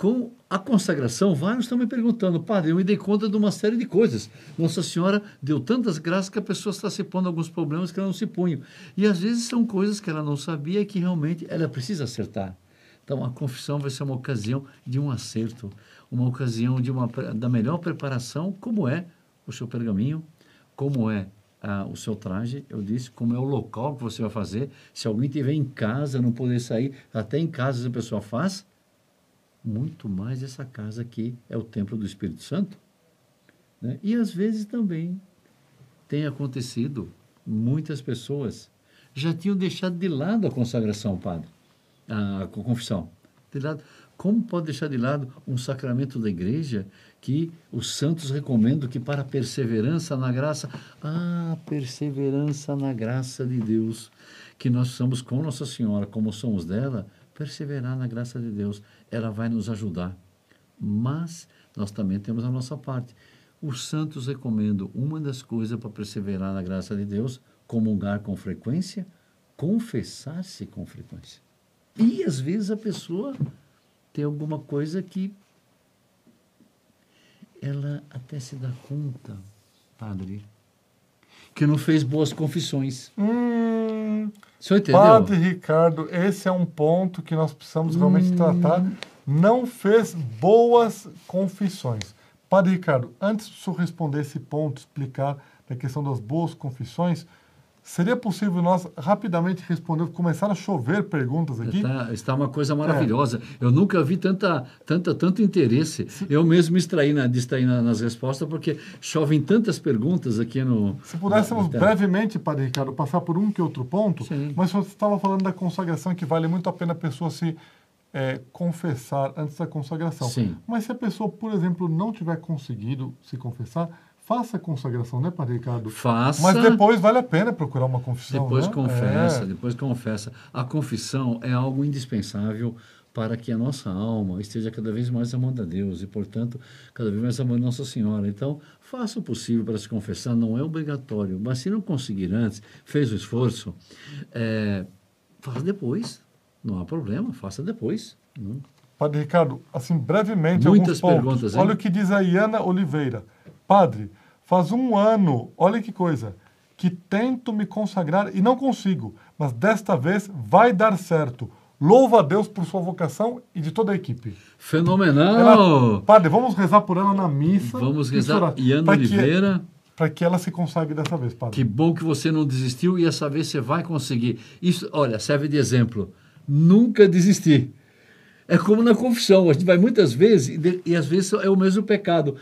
com a consagração, vários estão me perguntando, padre, eu me dei conta de uma série de coisas. Nossa Senhora deu tantas graças que a pessoa está se pondo alguns problemas que ela não se punha. E às vezes são coisas que ela não sabia que realmente ela precisa acertar. Então a confissão vai ser uma ocasião de um acerto, uma ocasião de uma, da melhor preparação, como é o seu pergaminho, como é ah, o seu traje, eu disse, como é o local que você vai fazer. Se alguém tiver em casa, não poder sair, até em casa a pessoa faz muito mais essa casa que é o templo do Espírito Santo. Né? E às vezes também tem acontecido, muitas pessoas já tinham deixado de lado a consagração, padre, a confissão. De lado. Como pode deixar de lado um sacramento da igreja que os santos recomendam que para perseverança na graça, ah, perseverança na graça de Deus, que nós somos com Nossa Senhora, como somos dela, perseverar na graça de Deus. Ela vai nos ajudar. Mas nós também temos a nossa parte. Os santos recomendam uma das coisas para perseverar na graça de Deus: comungar com frequência, confessar-se com frequência. E às vezes a pessoa tem alguma coisa que ela até se dá conta, padre, que não fez boas confissões.
Hum, Você entendeu? Padre Ricardo, esse é um ponto que nós precisamos realmente hum. tratar. Não fez boas confissões. Padre Ricardo, antes de o senhor responder esse ponto, explicar a questão das boas confissões, Seria possível nós rapidamente responder? começar a chover perguntas aqui. Está,
está uma coisa é. maravilhosa. É. Eu nunca vi tanta, tanta, tanto interesse. Se, Eu mesmo me extraí na, distraí na, nas respostas, porque chovem tantas perguntas aqui no. Se
pudéssemos na, brevemente, Padre Ricardo, passar por um que outro ponto, Sim. mas você estava falando da consagração, que vale muito a pena a pessoa se é, confessar antes da consagração. Sim. Mas se a pessoa, por exemplo, não tiver conseguido se confessar faça a consagração, né, Padre Ricardo? Faça. Mas depois vale a pena procurar uma confissão. Depois né? confessa, é.
depois confessa. A confissão é algo indispensável para que a nossa alma esteja cada vez mais amando a Deus e, portanto, cada vez mais amando Nossa Senhora. Então, faça o possível para se confessar, não é obrigatório, mas se não conseguir antes, fez o esforço, é, faça depois, não há
problema, faça depois. Né? Padre Ricardo, assim, brevemente, Muitas alguns pontos. Perguntas, Olha o que diz a Iana Oliveira. Padre, Faz um ano, olha que coisa, que tento me consagrar e não consigo, mas desta vez vai dar certo. Louva a Deus por sua vocação e de toda a equipe. Fenomenal! Ela, padre, vamos rezar por ela na missa. Vamos rezar. Iana Oliveira. para que ela se consagre dessa vez, padre. Que
bom que você não desistiu e essa vez você vai conseguir. Isso, olha, serve de exemplo. Nunca desistir. É como na confissão, a gente vai muitas vezes e, de, e às vezes é o mesmo pecado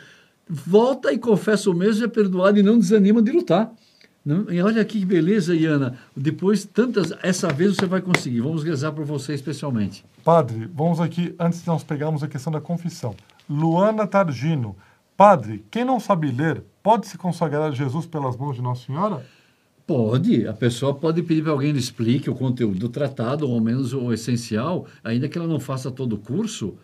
volta e confessa o mesmo, e é perdoado e não desanima de lutar. E olha que beleza, Iana. Depois, tantas. Essa vez você vai conseguir. Vamos rezar por você
especialmente. Padre, vamos aqui, antes de nós pegarmos a questão da confissão. Luana Targino. Padre, quem não sabe ler, pode se consagrar a Jesus pelas mãos de Nossa Senhora?
Pode, a pessoa pode pedir para alguém lhe explique o conteúdo do tratado, ou ao menos o essencial, ainda que ela não faça todo o curso,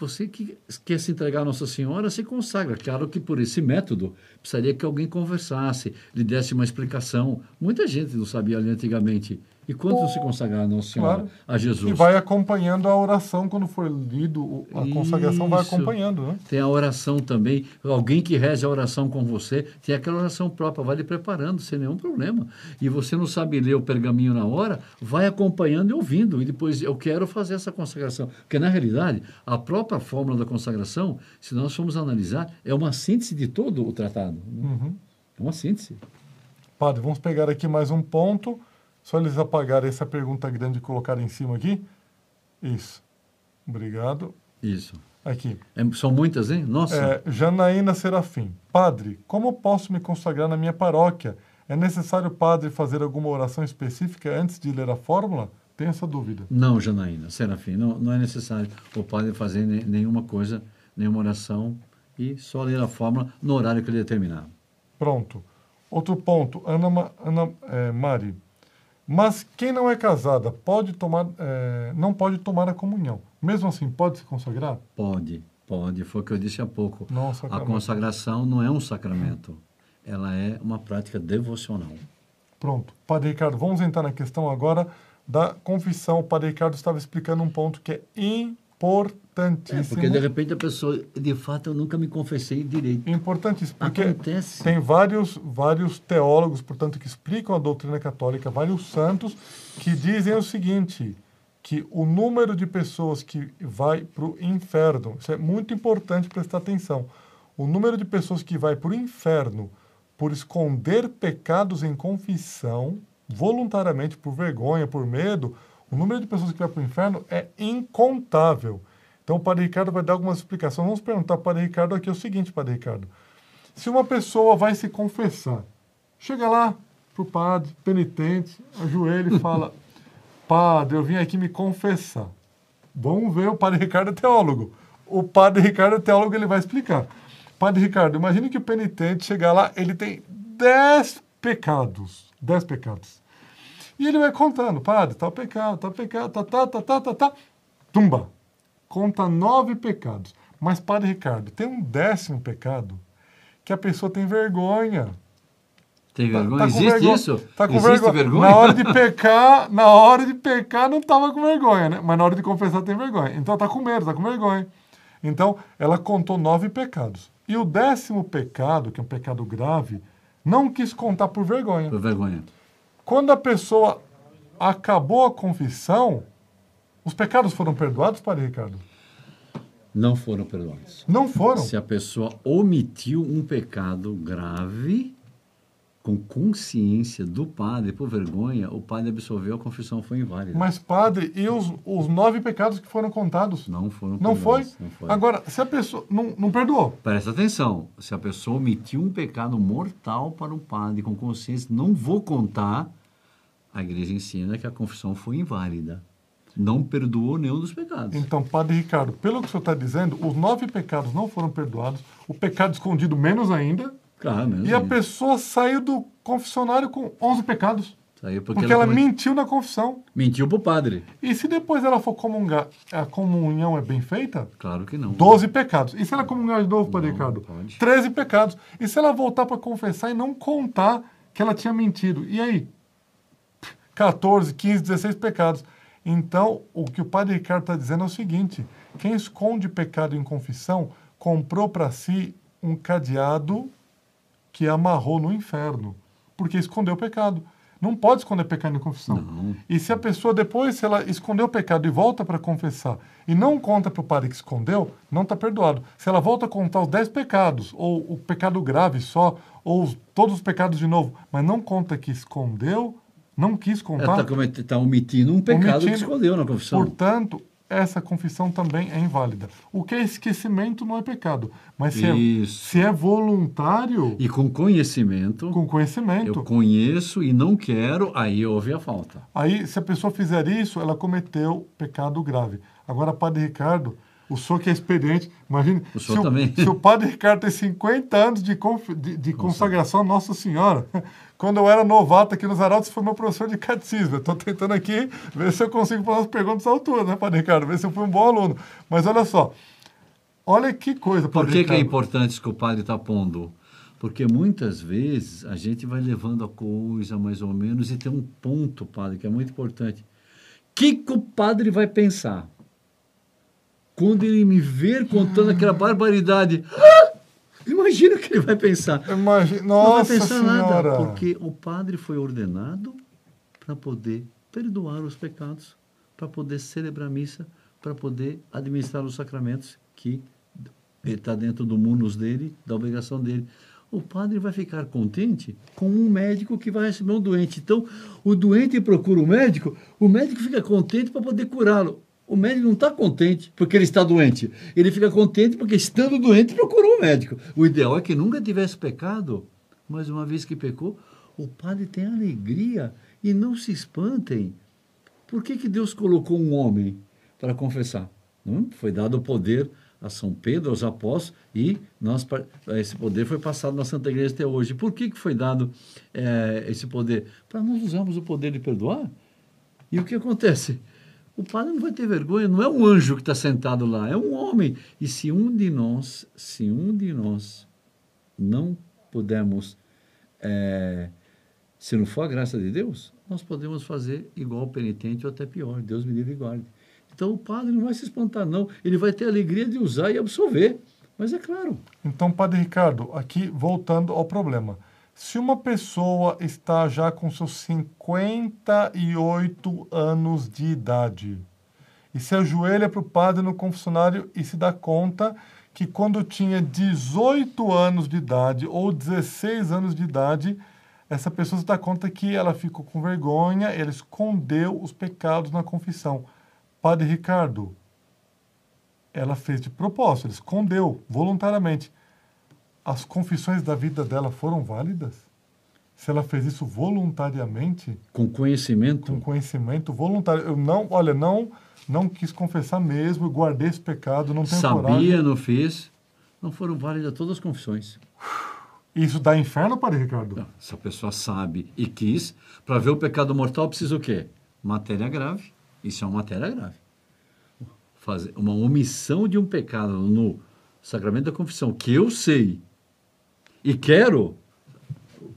você que quer se entregar a Nossa Senhora, se consagra. Claro que por esse método precisaria que alguém conversasse, lhe desse uma explicação. Muita gente não sabia ali antigamente. E quantos se consagraram ao Senhor, claro. a Jesus? E vai
acompanhando a oração quando for lido, a consagração Isso. vai acompanhando, né?
Tem a oração também, alguém que reze a oração com você, tem aquela oração própria, vai lhe preparando, sem nenhum problema. E você não sabe ler o pergaminho na hora, vai acompanhando e ouvindo, e depois eu quero fazer essa consagração. Porque, na realidade, a própria fórmula da consagração, se nós formos
analisar, é uma síntese de todo o tratado. Né? Uhum. É uma síntese. Padre, vamos pegar aqui mais um ponto. Só eles apagarem essa pergunta grande e colocarem em cima aqui. Isso. Obrigado. Isso. Aqui. É, são muitas, hein? Nossa. É, Janaína Serafim. Padre, como posso me consagrar na minha paróquia? É necessário, padre, fazer alguma oração específica antes de ler a fórmula? Tem essa dúvida. Não,
Janaína Serafim, não, não é necessário o padre fazer ne, nenhuma coisa, nenhuma oração
e só ler a fórmula no horário que ele determinar. Pronto. Outro ponto, Ana, Ana é, Mari. Mas quem não é casada pode tomar, é, não pode tomar a comunhão. Mesmo assim, pode se consagrar? Pode, pode. Foi o que eu disse há
pouco. Não, é a consagração não é um sacramento. Ela é uma prática devocional.
Pronto. Padre Ricardo, vamos entrar na questão agora da confissão. O Padre Ricardo estava explicando um ponto que é in, importantíssimo. É, porque de repente a pessoa, de fato, eu nunca me confessei direito. Importantíssimo, porque Acontece. tem vários, vários teólogos, portanto, que explicam a doutrina católica, vários santos, que dizem o seguinte, que o número de pessoas que vai para o inferno, isso é muito importante prestar atenção, o número de pessoas que vai para o inferno por esconder pecados em confissão, voluntariamente, por vergonha, por medo, o número de pessoas que vai para o inferno é incontável. Então o Padre Ricardo vai dar algumas explicações. Vamos perguntar para o Padre Ricardo aqui é o seguinte, Padre Ricardo. Se uma pessoa vai se confessar, chega lá para o padre, penitente, ajoelha e fala, padre, eu vim aqui me confessar. Vamos ver o Padre Ricardo é teólogo. O Padre Ricardo é teólogo, ele vai explicar. Padre Ricardo, imagine que o penitente chegar lá, ele tem dez pecados. dez pecados. E ele vai contando, padre, tá pecado, tá pecado, tá, tá, tá, tá, tá, tá. Tumba! Conta nove pecados. Mas, padre Ricardo, tem um décimo pecado que a pessoa tem vergonha.
Tem tá, vergonha? Tá, tá Existe vergonha, isso? Tá com Existe vergonha. vergonha. Na hora de
pecar, na hora de pecar não tava com vergonha, né? Mas na hora de confessar tem vergonha. Então tá com medo, tá com vergonha. Então, ela contou nove pecados. E o décimo pecado, que é um pecado grave, não quis contar por vergonha. Por vergonha. Quando a pessoa acabou a confissão, os pecados foram perdoados, Padre Ricardo?
Não foram perdoados. Não foram? Se a pessoa omitiu um pecado grave, com consciência do padre, por vergonha, o padre absolveu, a confissão foi inválida. Mas,
padre, e os, os nove pecados que foram contados? Não foram não foi? não foi? Agora, se a pessoa... Não, não perdoou?
Presta atenção. Se a pessoa omitiu um pecado mortal para o padre com consciência, não vou contar a igreja ensina que a confissão foi inválida. Não
perdoou nenhum dos pecados. Então, Padre Ricardo, pelo que o senhor está dizendo, os nove pecados não foram perdoados, o pecado escondido menos ainda. Claro, menos e ainda. a pessoa saiu do confessionário com onze pecados. Saiu porque, porque ela, ela mentiu na confissão. Mentiu pro padre. E se depois ela for comungar, a comunhão é bem feita? Claro que não. Doze pecados. E se ela comungar de novo, Padre Ricardo? Treze pecados. E se ela voltar para confessar e não contar que ela tinha mentido? E aí? 14, 15, 16 pecados. Então, o que o padre Ricardo está dizendo é o seguinte: quem esconde pecado em confissão comprou para si um cadeado que amarrou no inferno, porque escondeu o pecado. Não pode esconder pecado em confissão. Não. E se a pessoa depois, se ela escondeu o pecado e volta para confessar e não conta para o padre que escondeu, não está perdoado. Se ela volta a contar os dez pecados, ou o pecado grave só, ou todos os pecados de novo, mas não conta que escondeu, não quis contar.
Ela está tá omitindo um pecado omitindo, que escondeu na confissão.
Portanto, essa confissão também é inválida. O que é esquecimento não é pecado, mas se, é, se é, voluntário e com conhecimento, com conhecimento, eu conheço e não quero, aí houve a falta. Aí, se a pessoa fizer isso, ela cometeu pecado grave. Agora, Padre Ricardo, o senhor que é experiente, imagine. O senhor se também. se o Padre Ricardo tem 50 anos de, conf, de, de consagração à Nossa Senhora quando eu era novato aqui nos Arautos, foi meu professor de catecismo. Estou tentando aqui ver se eu consigo fazer as perguntas à altura, né, Padre Ricardo? Ver se eu fui um bom aluno. Mas olha só, olha que coisa, Por que, que é
importante isso que o padre está pondo? Porque muitas vezes a gente vai levando a coisa mais ou menos e tem um ponto, padre, que é muito importante. O que, que o padre vai pensar? Quando ele me ver contando aquela barbaridade. Ah! Imagina o que ele vai pensar. Imagina, nossa não vai pensar senhora. nada, porque o padre foi ordenado para poder perdoar os pecados, para poder celebrar a missa, para poder administrar os sacramentos que está dentro do munus dele, da obrigação dele. O padre vai ficar contente com um médico que vai receber um doente. Então, o doente procura o médico, o médico fica contente para poder curá-lo. O médico não está contente porque ele está doente. Ele fica contente porque, estando doente, procurou um médico. O ideal é que nunca tivesse pecado, mas uma vez que pecou, o padre tem alegria. E não se espantem. Por que, que Deus colocou um homem para confessar? Hum? Foi dado o poder a São Pedro, aos apóstolos, e nós, esse poder foi passado na Santa Igreja até hoje. Por que, que foi dado é, esse poder? Para nós usarmos o poder de perdoar. E o que acontece? O padre não vai ter vergonha, não é um anjo que está sentado lá, é um homem. E se um de nós, se um de nós não pudermos, é, se não for a graça de Deus, nós podemos fazer igual o penitente ou até pior. Deus me livre e guarde.
Então o padre não vai se espantar, não. Ele vai ter a alegria de usar e absorver. Mas é claro. Então, Padre Ricardo, aqui voltando ao problema se uma pessoa está já com seus 58 anos de idade e se ajoelha para o padre no confessionário e se dá conta que quando tinha 18 anos de idade ou 16 anos de idade, essa pessoa se dá conta que ela ficou com vergonha, ela escondeu os pecados na confissão. Padre Ricardo, ela fez de propósito, ela escondeu voluntariamente as confissões da vida dela foram válidas? Se ela fez isso voluntariamente? Com conhecimento? Com conhecimento voluntário. Eu não, olha, não não quis confessar mesmo, guardei esse pecado, não tenho Sabia, coragem.
não fez. Não foram válidas todas as confissões.
Isso dá inferno para Ricardo?
Não, se a pessoa sabe e quis, para ver o pecado mortal precisa o quê? Matéria grave. Isso é uma matéria grave. Fazer uma omissão de um pecado no sacramento da confissão, que
eu sei e quero,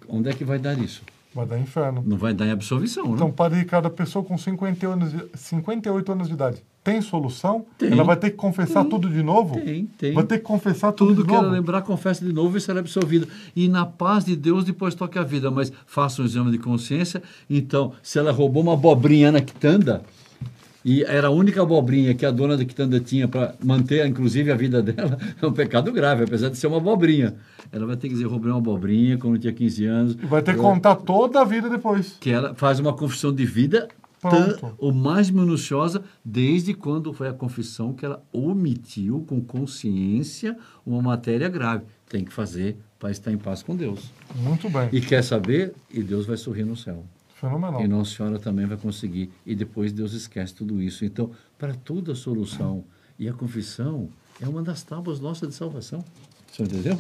onde é que vai dar isso? Vai dar inferno. Não vai dar em absolvição, né? Então, padre Ricardo, a pessoa com 50 anos, 58 anos de idade tem solução? Tem. Ela vai ter que confessar tem. tudo de novo? Tem, tem. Vai ter que confessar tudo, tudo de novo? Tudo que ela
lembrar, confessa de novo e será absolvida. E na paz de Deus, depois toque a vida. Mas faça um exame de consciência. Então, se ela roubou uma abobrinha na quitanda, e era a única abobrinha que a dona da quitanda tinha para manter, inclusive, a vida dela, é um pecado grave, apesar de ser uma abobrinha. Ela vai ter que dizer, roubei uma abobrinha quando tinha 15 anos. E vai ter que contar
toda a vida depois.
Que ela faz uma confissão de vida tão, ou mais minuciosa desde quando foi a confissão que ela omitiu com consciência uma matéria grave. Tem que fazer para estar em paz com Deus.
Muito bem. E
quer saber? E Deus vai sorrir no céu. Fenomenal. E Nossa Senhora também vai conseguir. E depois Deus esquece tudo isso. Então, para tudo a solução. E a confissão é uma das tábuas nossas de salvação. Você entendeu?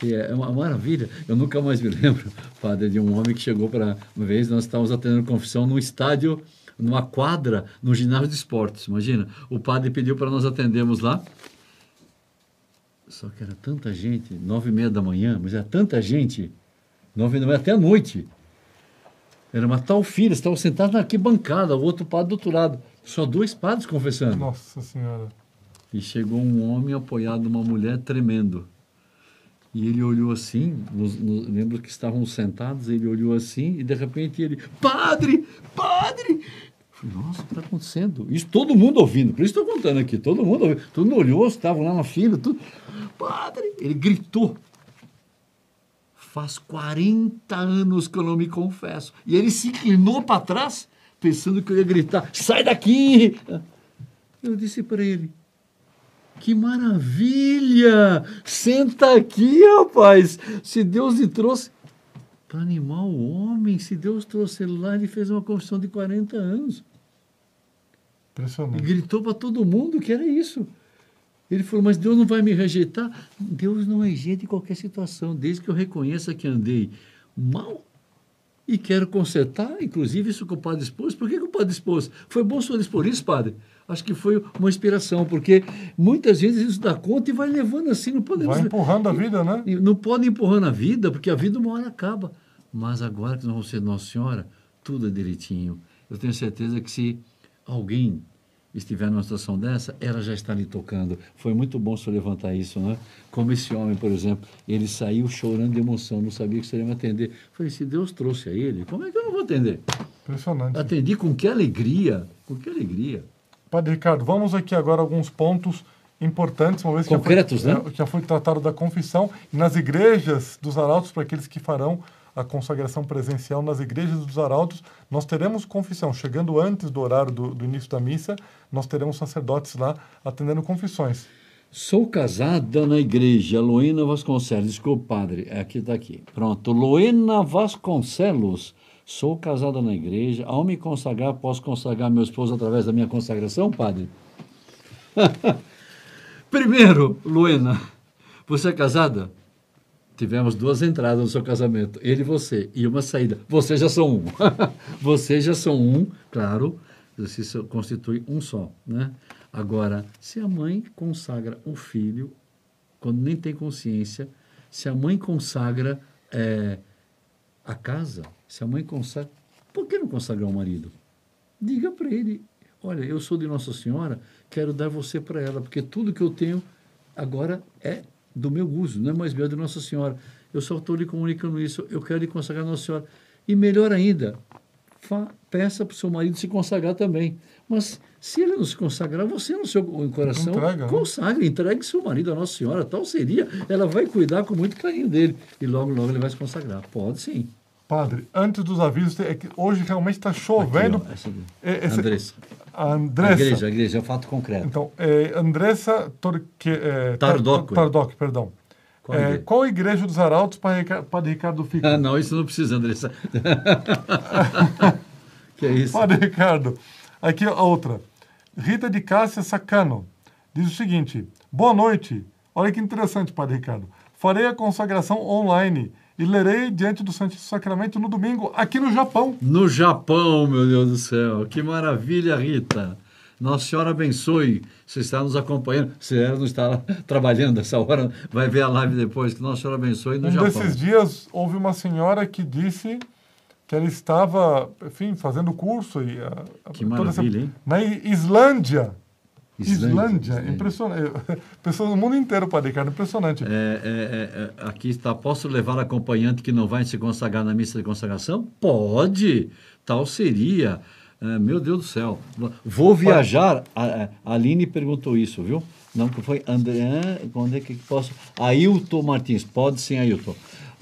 E é uma maravilha. Eu nunca mais me lembro, padre, de um homem que chegou para. Uma vez nós estávamos atendendo confissão num estádio, numa quadra, no ginásio de esportes. Imagina. O padre pediu para nós atendermos lá. Só que era tanta gente, nove e meia da manhã, mas era tanta gente, nove e meia até a noite. Era matar o filho, estavam sentados na arquibancada, o outro padre do outro lado. Só dois padres confessando.
Nossa Senhora.
E chegou um homem apoiado numa mulher tremendo. E ele olhou assim, nos, nos, lembro que estavam sentados, ele olhou assim e de repente ele, padre, padre! Nossa, o que está acontecendo? Isso todo mundo ouvindo, por isso estou contando aqui, todo mundo ouvindo. Todo mundo olhou, estavam lá na fila, tudo. Padre! Ele gritou. Faz 40 anos que eu não me confesso. E ele se inclinou para trás, pensando que eu ia gritar: sai daqui! Eu disse para ele: que maravilha! Senta aqui, rapaz! Se Deus lhe trouxe. Para animar o homem, se Deus trouxe ele lá, ele fez uma confissão de 40 anos. Impressionante. E gritou para todo mundo que era isso. Ele falou, mas Deus não vai me rejeitar? Deus não rejeita é em qualquer situação, desde que eu reconheça que andei mal e quero consertar, inclusive isso que o padre expôs. Por que, que o padre expôs? Foi bom o senhor expor isso, padre? Acho que foi uma inspiração, porque muitas vezes isso dá conta e vai levando assim, não pode... Vai empurrando a vida, né? Não pode empurrando a vida, porque a vida uma hora acaba. Mas agora que nós vamos ser Nossa Senhora, tudo é direitinho. Eu tenho certeza que se alguém estiver numa situação dessa, ela já está lhe tocando. Foi muito bom se levantar isso, né? Como esse homem, por exemplo, ele saiu chorando de emoção, não sabia que seria me atender. Falei, se Deus trouxe a ele,
como é que eu não vou atender? Impressionante. Atendi com que alegria, com que alegria. Padre Ricardo, vamos aqui agora a alguns pontos importantes, uma vez Concretos, que já foi, né? É, já foi tratado da confissão, e nas igrejas dos arautos para aqueles que farão a consagração presencial nas igrejas dos arautos, nós teremos confissão. Chegando antes do horário do, do início da missa, nós teremos sacerdotes lá atendendo confissões.
Sou casada na igreja Luena Vasconcelos. Desculpa, padre, é aqui está aqui. Pronto, Luena Vasconcelos. Sou casada na igreja. Ao me consagrar, posso consagrar meu esposo através da minha consagração, padre? Primeiro, Luena, você é casada? Tivemos duas entradas no seu casamento, ele e você, e uma saída. Vocês já são um. Vocês já são um, claro, se constitui um só. Né? Agora, se a mãe consagra um filho, quando nem tem consciência, se a mãe consagra é, a casa, se a mãe consagra. Por que não consagrar o marido? Diga para ele: olha, eu sou de Nossa Senhora, quero dar você para ela, porque tudo que eu tenho agora é do meu uso, não é mais meu, é de Nossa Senhora. Eu só estou lhe comunicando isso, eu quero lhe consagrar Nossa Senhora. E melhor ainda, fa, peça para o seu marido se consagrar também. Mas se ele não se consagrar, você no seu coração entrega, né? consagre, entregue seu marido à Nossa Senhora, tal seria. Ela vai cuidar com muito carinho dele e logo, logo ele vai se consagrar. Pode sim. Padre,
antes dos avisos, é que hoje realmente está chovendo. Aqui, ó, essa, é, essa, Andressa. A Andressa. A igreja, a igreja, é um fato concreto. Então, é, Andressa Torque, é, Tardoc. Tardoc, perdão. Qual, é, igreja? qual a igreja dos Arautos para, para Ricardo Fico? Ah, não, isso não precisa, Andressa. que é isso? Padre Ricardo. Aqui a outra. Rita de Cássia Sacano diz o seguinte: Boa noite. Olha que interessante, Padre Ricardo. Farei a consagração online e lerei diante do Santíssimo Sacramento no domingo, aqui no Japão. No Japão, meu Deus do céu. Que maravilha, Rita. Nossa Senhora
abençoe. Você está nos acompanhando. Você não está trabalhando essa hora, vai ver a live depois. Que Nossa Senhora abençoe no um Japão. Um desses
dias, houve uma senhora que disse que ela estava, enfim, fazendo curso. E, a, ah, que maravilha, essa, hein? Na Islândia.
Islândia, Islândia.
impressionante. Pessoas do mundo inteiro podem Ricardo. impressionante. É, é,
é, é, aqui está, posso levar acompanhante que não vai se consagrar na missa de consagração? Pode, tal seria. É, meu Deus do céu. Vou viajar, a, a Aline perguntou isso, viu? Não, que foi André, onde é que posso? Ailton Martins, pode sim, Ailton.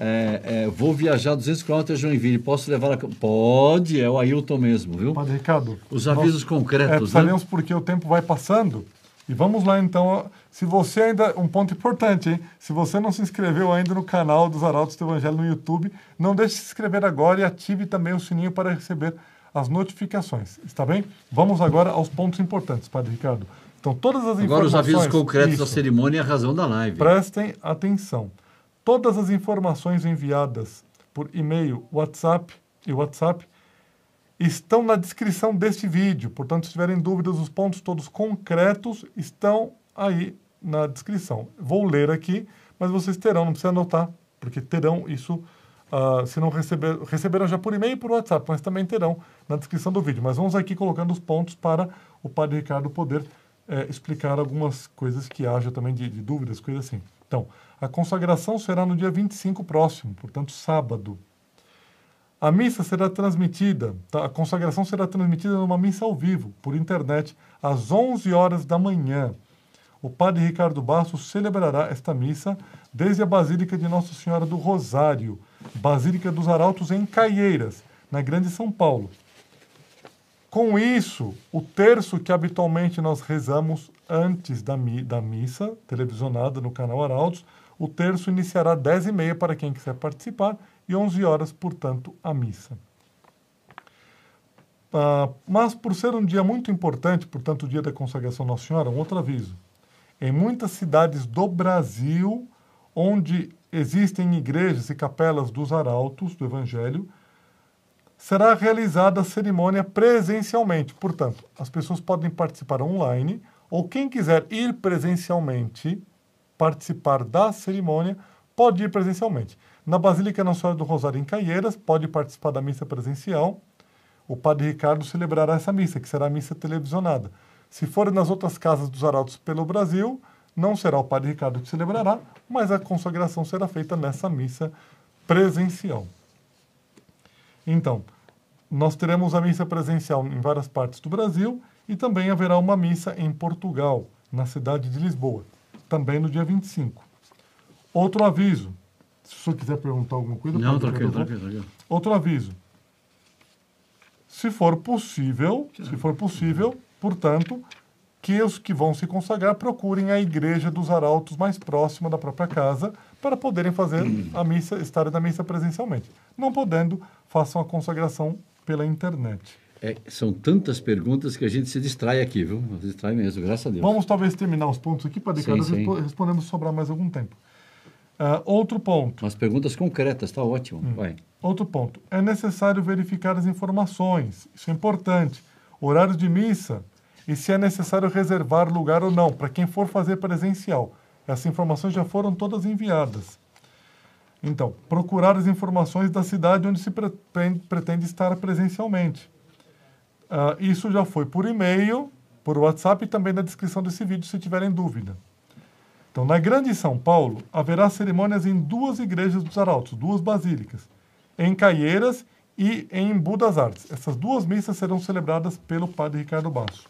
É, é, vou viajar 200 km a Joinville, posso levar a... Pode, é o Ailton mesmo, viu? Pode, Ricardo. Os avisos nós, concretos, é, sabemos
né? porque o tempo vai passando. E vamos lá, então. Se você ainda... Um ponto importante, hein? Se você não se inscreveu ainda no canal dos Arautos do Evangelho no YouTube, não deixe de se inscrever agora e ative também o sininho para receber as notificações. Está bem? Vamos agora aos pontos importantes, Padre Ricardo. Então, todas as agora, informações... Agora os avisos concretos isso, da cerimônia e a razão da live. Prestem atenção todas as informações enviadas por e-mail, WhatsApp e WhatsApp estão na descrição deste vídeo. Portanto, se tiverem dúvidas, os pontos todos concretos estão aí na descrição. Vou ler aqui, mas vocês terão, não precisa anotar, porque terão isso. Uh, se não receber, receberam já por e-mail e por WhatsApp, mas também terão na descrição do vídeo. Mas vamos aqui colocando os pontos para o Padre Ricardo poder é, explicar algumas coisas que haja também de, de dúvidas, coisas assim. Então, a consagração será no dia 25 próximo, portanto, sábado. A missa será transmitida, tá, a consagração será transmitida numa missa ao vivo, por internet, às 11 horas da manhã. O padre Ricardo Bastos celebrará esta missa desde a Basílica de Nossa Senhora do Rosário, Basílica dos Arautos em Caieiras, na Grande São Paulo. Com isso, o terço que habitualmente nós rezamos antes da, da missa, televisionada no canal Arautos, o terço iniciará às 10h30 para quem quiser participar e 11 horas, portanto, a missa. Ah, mas por ser um dia muito importante, portanto, o dia da consagração Nossa Senhora, um outro aviso. Em muitas cidades do Brasil, onde existem igrejas e capelas dos arautos do Evangelho, será realizada a cerimônia presencialmente. Portanto, as pessoas podem participar online ou quem quiser ir presencialmente participar da cerimônia pode ir presencialmente. Na Basílica Nossa Senhora do Rosário, em Caieiras, pode participar da missa presencial. O padre Ricardo celebrará essa missa, que será a missa televisionada. Se forem nas outras casas dos arautos pelo Brasil, não será o padre Ricardo que celebrará, mas a consagração será feita nessa missa presencial. Então, nós teremos a missa presencial em várias partes do Brasil e também haverá uma missa em Portugal, na cidade de Lisboa também no dia 25. Outro aviso. Se o senhor quiser perguntar alguma coisa... Não, tranquilo, tranquilo, tranquilo. Outro aviso. Se for possível, se for possível, portanto, que os que vão se consagrar procurem a igreja dos arautos mais próxima da própria casa para poderem fazer a missa, estar na missa presencialmente. Não podendo, façam a consagração pela internet.
É, são tantas perguntas que a gente se distrai aqui, viu? Se distrai mesmo, graças a Deus. Vamos
talvez terminar os pontos aqui, para depois respondemos sobrar mais algum tempo.
Uh, outro ponto. Umas perguntas concretas, está ótimo. Hum. Vai.
Outro ponto. É necessário verificar as informações. Isso é importante. Horário de missa e se é necessário reservar lugar ou não, para quem for fazer presencial. Essas informações já foram todas enviadas. Então, procurar as informações da cidade onde se pretende estar presencialmente Uh, isso já foi por e-mail, por WhatsApp e também na descrição desse vídeo, se tiverem dúvida. Então, na Grande São Paulo, haverá cerimônias em duas igrejas dos arautos, duas basílicas, em Caieiras e em Embu das Artes. Essas duas missas serão celebradas pelo padre Ricardo Basso.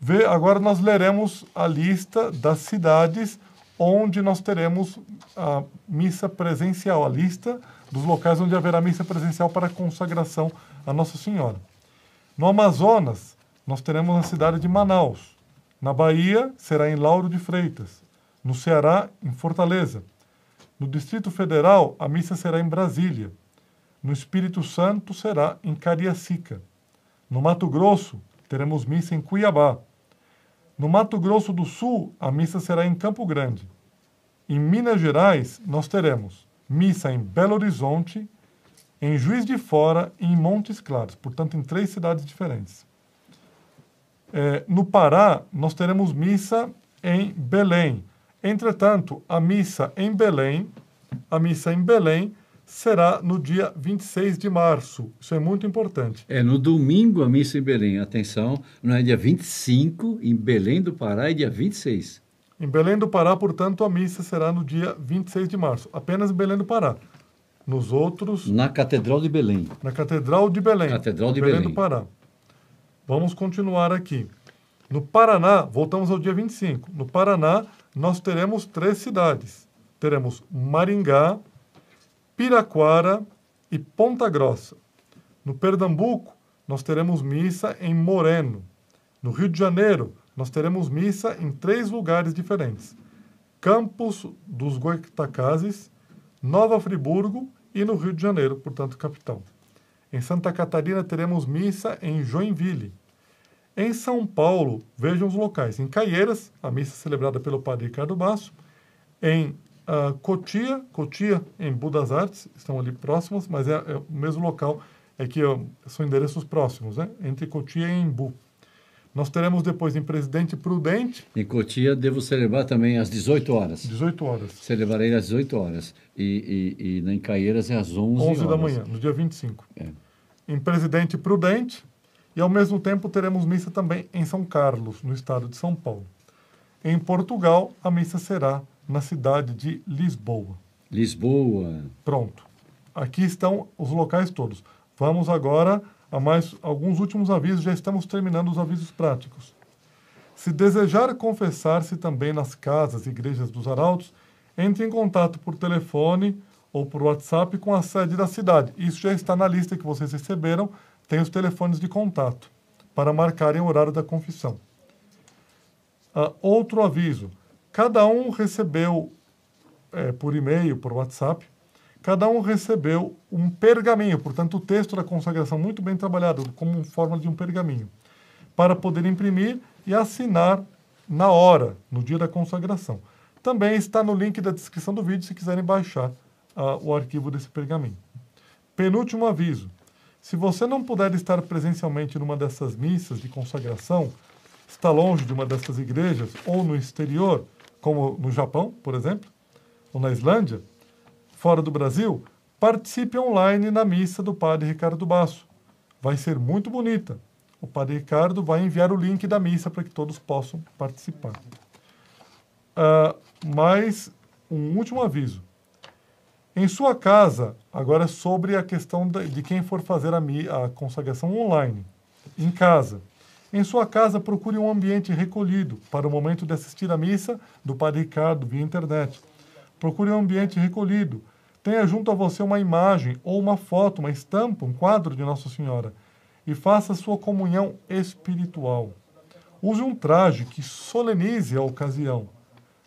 Vê, agora nós leremos a lista das cidades onde nós teremos a missa presencial, a lista dos locais onde haverá missa presencial para consagração a Nossa Senhora. No Amazonas, nós teremos na cidade de Manaus. Na Bahia, será em Lauro de Freitas. No Ceará, em Fortaleza. No Distrito Federal, a missa será em Brasília. No Espírito Santo, será em Cariacica. No Mato Grosso, teremos missa em Cuiabá. No Mato Grosso do Sul, a missa será em Campo Grande. Em Minas Gerais, nós teremos missa em Belo Horizonte, em Juiz de Fora e em Montes Claros, portanto, em três cidades diferentes. É, no Pará, nós teremos missa em Belém. Entretanto, a missa em Belém, a missa em Belém será no dia 26 de março. Isso é muito importante.
É no domingo a missa em Belém. Atenção, não é dia 25
em Belém do Pará, é dia 26. Em Belém do Pará, portanto, a missa será no dia 26 de março, apenas em Belém do Pará. Nos outros. Na Catedral de Belém. Na Catedral de Belém. Catedral de Belém. Belém do Pará. Vamos continuar aqui. No Paraná, voltamos ao dia 25. No Paraná, nós teremos três cidades: teremos Maringá, Piraquara e Ponta Grossa. No Pernambuco, nós teremos missa em Moreno. No Rio de Janeiro, nós teremos missa em três lugares diferentes: Campos dos Goitacazes, Nova Friburgo e no Rio de Janeiro, portanto, capital. Em Santa Catarina teremos missa em Joinville. Em São Paulo, vejam os locais. Em Caieiras, a missa celebrada pelo padre Ricardo Basso. Em uh, Cotia, Cotia em Budas Artes, estão ali próximos, mas é, é o mesmo local, é que ah, são endereços próximos, né? Entre Cotia e Embu. Nós teremos depois em Presidente Prudente.
Em Cotia, devo celebrar também às 18 horas. 18 horas. Celebrarei às 18 horas. E, e, e em Caieiras é às 11 11 horas. da manhã,
no dia 25. É. Em Presidente Prudente. E ao mesmo tempo teremos missa também em São Carlos, no estado de São Paulo. Em Portugal, a missa será na cidade de Lisboa. Lisboa. Pronto. Aqui estão os locais todos. Vamos agora Há mais alguns últimos avisos, já estamos terminando os avisos práticos. Se desejar confessar-se também nas casas e igrejas dos arautos, entre em contato por telefone ou por WhatsApp com a sede da cidade. Isso já está na lista que vocês receberam, tem os telefones de contato para marcarem o horário da confissão. Ah, outro aviso: cada um recebeu é, por e-mail, por WhatsApp, cada um recebeu um pergaminho, portanto, o texto da consagração muito bem trabalhado, como forma de um pergaminho, para poder imprimir e assinar na hora, no dia da consagração. Também está no link da descrição do vídeo se quiserem baixar uh, o arquivo desse pergaminho. Penúltimo aviso: se você não puder estar presencialmente numa dessas missas de consagração, está longe de uma dessas igrejas ou no exterior, como no Japão, por exemplo, ou na Islândia, fora do Brasil, participe online na missa do Padre Ricardo Basso. Vai ser muito bonita. O Padre Ricardo vai enviar o link da missa para que todos possam participar. Uh, mais um último aviso. Em sua casa, agora é sobre a questão de quem for fazer a, a consagração online. Em casa. Em sua casa, procure um ambiente recolhido para o momento de assistir à missa do Padre Ricardo via internet. Procure um ambiente recolhido Tenha junto a você uma imagem ou uma foto, uma estampa, um quadro de Nossa Senhora e faça sua comunhão espiritual. Use um traje que solenize a ocasião.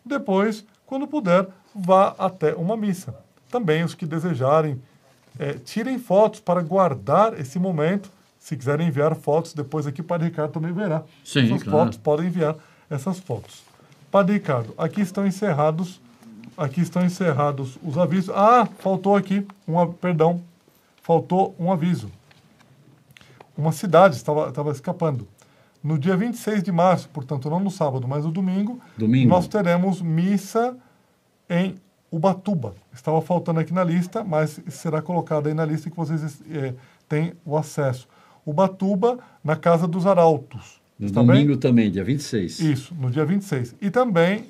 Depois, quando puder, vá até uma missa. Também os que desejarem, é, tirem fotos para guardar esse momento. Se quiserem enviar fotos depois aqui, o Padre Ricardo também verá. Sim, essas claro. fotos podem enviar essas fotos. Padre Ricardo, aqui estão encerrados aqui estão encerrados os avisos. Ah, faltou aqui um perdão, faltou um aviso. Uma cidade estava, estava escapando. No dia 26 de março, portanto, não no sábado, mas no domingo, domingo, nós teremos missa em Ubatuba. Estava faltando aqui na lista, mas será colocada aí na lista que vocês é, têm o acesso. Ubatuba, na Casa dos Arautos. No domingo bem? também,
dia 26.
Isso, no dia 26. E também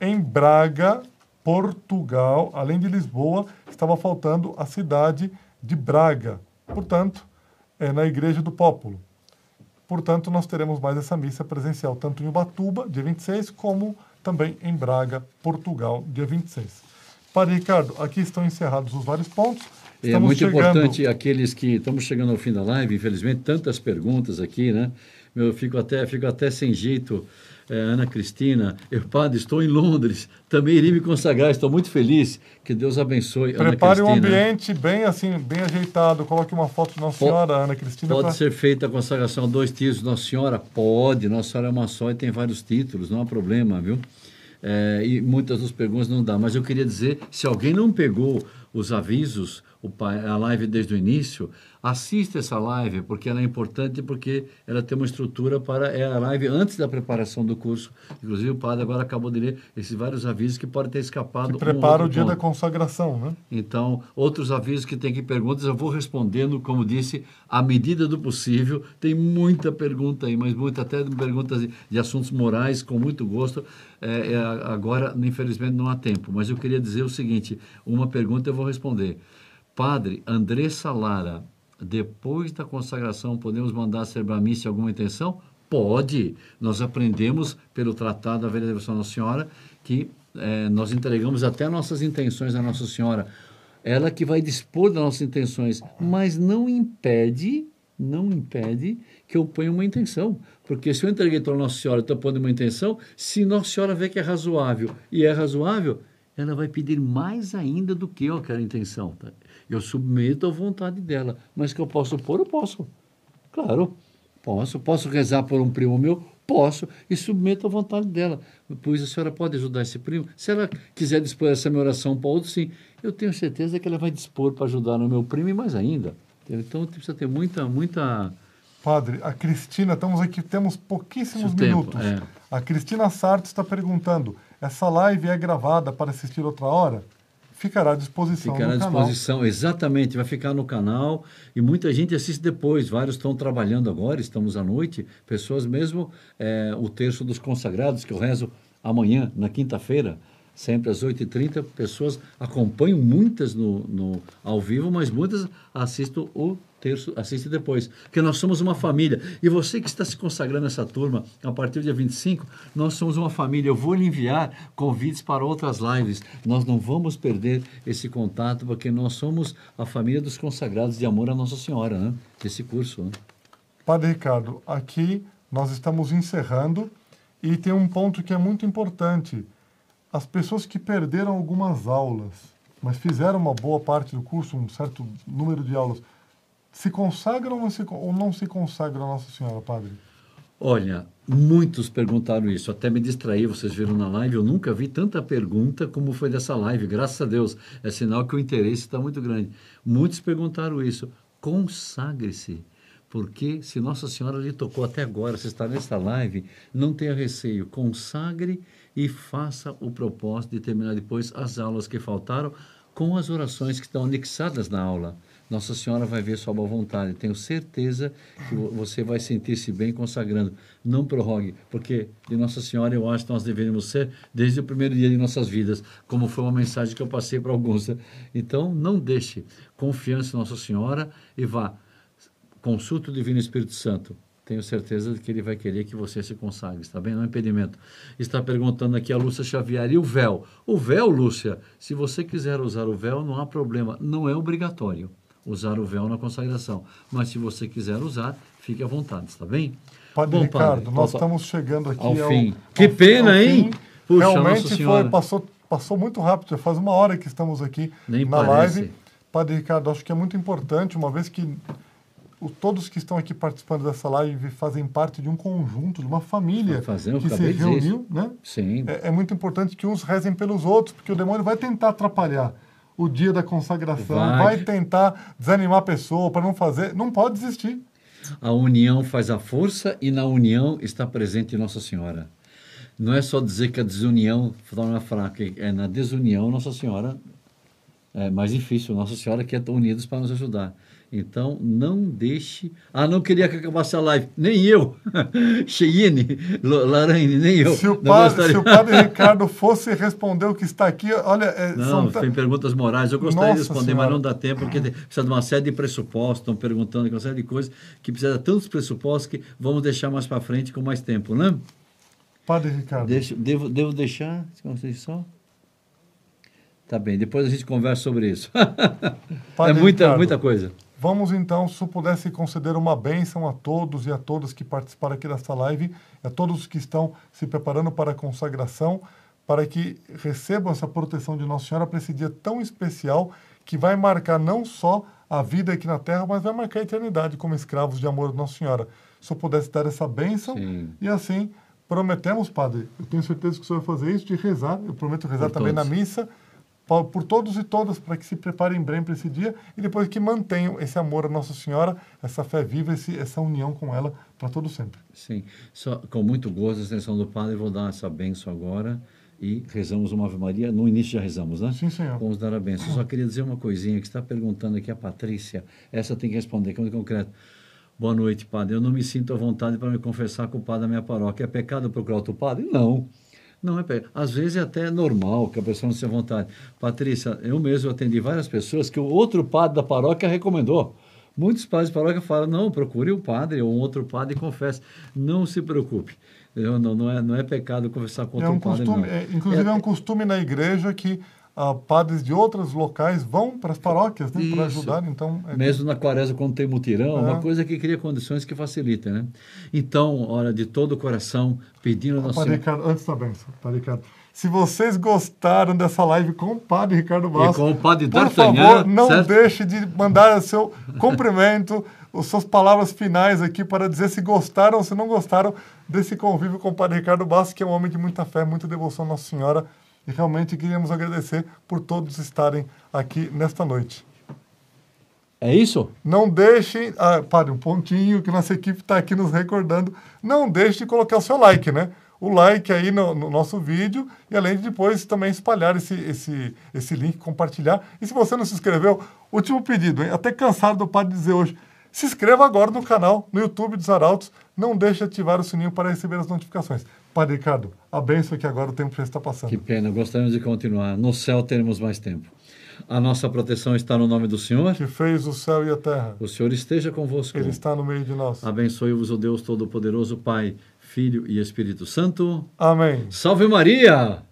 em Braga, Portugal, além de Lisboa, estava faltando a cidade de Braga. Portanto, é na Igreja do Pópulo. Portanto, nós teremos mais essa missa presencial, tanto em Ubatuba, dia 26, como também em Braga, Portugal, dia 26. Padre Ricardo, aqui estão encerrados os vários pontos. É estamos é muito chegando... importante
aqueles que estamos chegando ao fim da live, infelizmente, tantas perguntas aqui, né? Eu fico até, fico até sem jeito é, Ana Cristina, eu, padre, estou em Londres, também irei me consagrar, estou muito feliz, que Deus abençoe. Prepare um ambiente
bem assim, bem ajeitado, coloque uma foto de Nossa Senhora, Ana Cristina. Pode pra... ser
feita a consagração a dois títulos Nossa Senhora? Pode, Nossa Senhora é uma só e tem vários títulos, não há problema, viu? É, e muitas das perguntas não dá, mas eu queria dizer, se alguém não pegou os avisos, a live desde o início, Assista essa live, porque ela é importante, porque ela tem uma estrutura para. É a live antes da preparação do curso. Inclusive, o padre agora acabou de ler esses vários avisos que podem ter escapado. Que prepara um o dia ponto. da
consagração, né?
Então, outros avisos que tem que perguntas, eu vou respondendo, como disse, à medida do possível. Tem muita pergunta aí, mas muita, até perguntas de, de assuntos morais, com muito gosto. É, é, agora, infelizmente, não há tempo, mas eu queria dizer o seguinte: uma pergunta eu vou responder. Padre Andressa Lara, depois da consagração, podemos mandar celebrar missa alguma intenção? Pode. Nós aprendemos pelo Tratado da Velha Devoção Nossa Senhora que é, nós entregamos até nossas intenções à Nossa Senhora. Ela que vai dispor das nossas intenções, mas não impede, não impede que eu ponha uma intenção. Porque se eu entreguei para a Nossa Senhora e estou pondo uma intenção, se Nossa Senhora vê que é razoável e é razoável, ela vai pedir mais ainda do que eu intenção. Tá? Eu submeto à vontade dela. Mas que eu posso pôr, eu posso. Claro, posso. Posso rezar por um primo meu? Posso. E submeto à vontade dela. Pois a senhora pode ajudar esse primo? Se ela quiser dispor essa minha oração para outro, sim. Eu tenho certeza que ela vai dispor para ajudar o meu primo e mais ainda. Então
precisa ter muita, muita. Padre, a Cristina, estamos aqui, temos pouquíssimos minutos. é. A Cristina Sarto está perguntando: essa live é gravada para assistir outra hora? ficará à disposição. Ficará à disposição,
canal. exatamente, vai ficar no canal e muita gente assiste depois. Vários estão trabalhando agora, estamos à noite, pessoas mesmo, é, o terço dos consagrados que eu rezo amanhã, na quinta-feira, sempre às 8h30, pessoas acompanham muitas no, no, ao vivo, mas muitas assistem o terço, assiste depois. Porque nós somos uma família. E você que está se consagrando essa turma, a partir do dia 25, nós somos uma família. Eu vou lhe enviar convites para outras lives. Nós não vamos perder esse contato, porque nós somos a família dos consagrados de amor à Nossa Senhora,
né? curso. Né? Padre Ricardo, aqui nós estamos encerrando e tem um ponto que é muito importante. As pessoas que perderam algumas aulas, mas fizeram uma boa parte do curso, um certo número de aulas, se consagra ou não se, ou não se consagra a Nossa Senhora, padre?
Olha, muitos perguntaram isso. Até me distraí, vocês viram na live. Eu nunca vi tanta pergunta como foi dessa live. Graças a Deus. É sinal que o interesse está muito grande. Muitos perguntaram isso. Consagre-se. Porque se Nossa Senhora lhe tocou até agora, se está nessa live, não tenha receio. Consagre e faça o propósito de terminar depois as aulas que faltaram com as orações que estão anexadas na aula. Nossa Senhora vai ver sua boa vontade. Tenho certeza que você vai sentir-se bem consagrando. Não prorrogue, porque de Nossa Senhora eu acho que nós deveríamos ser desde o primeiro dia de nossas vidas, como foi uma mensagem que eu passei para alguns. Então, não deixe confiança em Nossa Senhora e vá. Consulta o Divino Espírito Santo tenho certeza de que ele vai querer que você se consagre, está bem? Não é impedimento. Está perguntando aqui a Lúcia Xavier, e o véu? O véu, Lúcia, se você quiser usar o véu, não há problema, não é obrigatório usar o véu na consagração. Mas se você quiser usar, fique à vontade, está bem? Padre Bom, Ricardo, padre, nós estamos chegando aqui ao, fim. Ao, que pena, fim. hein? Puxa, Realmente foi,
passou, passou muito rápido, já faz uma hora que estamos aqui Nem na parece. live. Padre Ricardo, acho que é muito importante, uma vez que o, todos que estão aqui participando dessa live fazem parte de um conjunto, de uma família fazendo, que se reuniu, né? Sim. É, é muito importante que uns rezem pelos outros, porque o demônio vai tentar atrapalhar o dia da consagração, vai, vai tentar desanimar a pessoa para não fazer, não pode desistir.
A união faz a força e na união está presente Nossa Senhora. Não é só dizer que a desunião torna fraca, é na desunião Nossa Senhora é mais difícil. Nossa Senhora que é unidos para nos ajudar. Então, não deixe. Ah, não queria que acabasse a live. Nem eu. Cheyenne, Laraine,
nem eu. Se o, padre, gostaria... se o padre Ricardo fosse responder o que está aqui, olha. É, não, são... tem perguntas morais. Eu gostaria Nossa de responder, senhora. mas não
dá tempo, porque precisa de uma série de pressupostos. Estão perguntando uma série de coisas que precisa de tantos pressupostos que vamos deixar mais para frente com mais tempo, né? Padre Ricardo. Deixa, devo, devo deixar? só. Tá bem, depois a gente conversa sobre isso. é muita, muita coisa.
Vamos então, se pudesse conceder uma bênção a todos e a todas que participaram aqui dessa live, a todos que estão se preparando para a consagração, para que recebam essa proteção de Nossa Senhora para esse dia tão especial que vai marcar não só a vida aqui na Terra, mas vai marcar a eternidade como escravos de amor de Nossa Senhora. Se eu pudesse dar essa bênção Sim. e assim prometemos, Padre, eu tenho certeza que o senhor vai fazer isso, de rezar, eu prometo rezar Por também todos. na missa por todos e todas, para que se preparem bem para esse dia e depois que mantenham esse amor a Nossa Senhora, essa fé viva, esse, essa união com ela para todo sempre.
Sim, Só, com muito gozo, a extensão do Padre, vou dar essa benção agora e rezamos uma Ave Maria. No início já rezamos, né? Sim, senhor. Vamos dar a benção. Só queria dizer uma coisinha que está perguntando aqui a Patrícia. Essa tem que responder, que é muito concreto. Boa noite, padre. Eu não me sinto à vontade para me confessar culpado da minha paróquia. É pecado procurar outro padre? Não. Não é pé. Às vezes é até normal que a pessoa não tenha vontade. Patrícia, eu mesmo atendi várias pessoas que o outro padre da paróquia recomendou. Muitos padres de paróquia falam, não, procure o um padre ou um outro padre e confesse. Não se preocupe. Não, não, é, não é pecado conversar contra é um, padre, costume, é, inclusive é, é
um é costume na igreja que ah, padres de outros locais vão para as paróquias né, para ajudar. Então, é...
Mesmo na quaresma, quando tem mutirão, é. uma é. coisa que cria condições que facilita. Né? Então, olha, de todo o coração,
pedindo a nossa... Padre Ricardo, antes da bênção, Padre Ricardo, se vocês gostaram dessa live com o padre Ricardo Bastos, com o padre por favor, não certo? deixe de mandar o seu cumprimento, as suas palavras finais aqui para dizer se gostaram ou se não gostaram desse convívio com o padre Ricardo Bastos, que é um homem de muita fé, muita devoção à Nossa Senhora e realmente queríamos agradecer por todos estarem aqui nesta noite. É isso? Não deixe. Ah, pare um pontinho que nossa equipe está aqui nos recordando. Não deixe de colocar o seu like, né? O like aí no, no, nosso vídeo e além de depois também espalhar esse, esse, esse link, compartilhar. E se você não se inscreveu, último pedido, hein? Até cansado do padre dizer hoje. Se inscreva agora no canal, no YouTube dos Arautos. Não deixe de ativar o sininho para receber as notificações. Padre Ricardo, a benção é que agora o tempo já está passando. Que
pena, gostaríamos de continuar. No céu teremos mais tempo. A nossa proteção está no nome do Senhor,
que fez o céu e a terra. O Senhor esteja convosco. Ele está no meio de nós.
Abençoe-vos o Deus Todo-Poderoso, Pai, Filho e Espírito Santo. Amém. Salve Maria!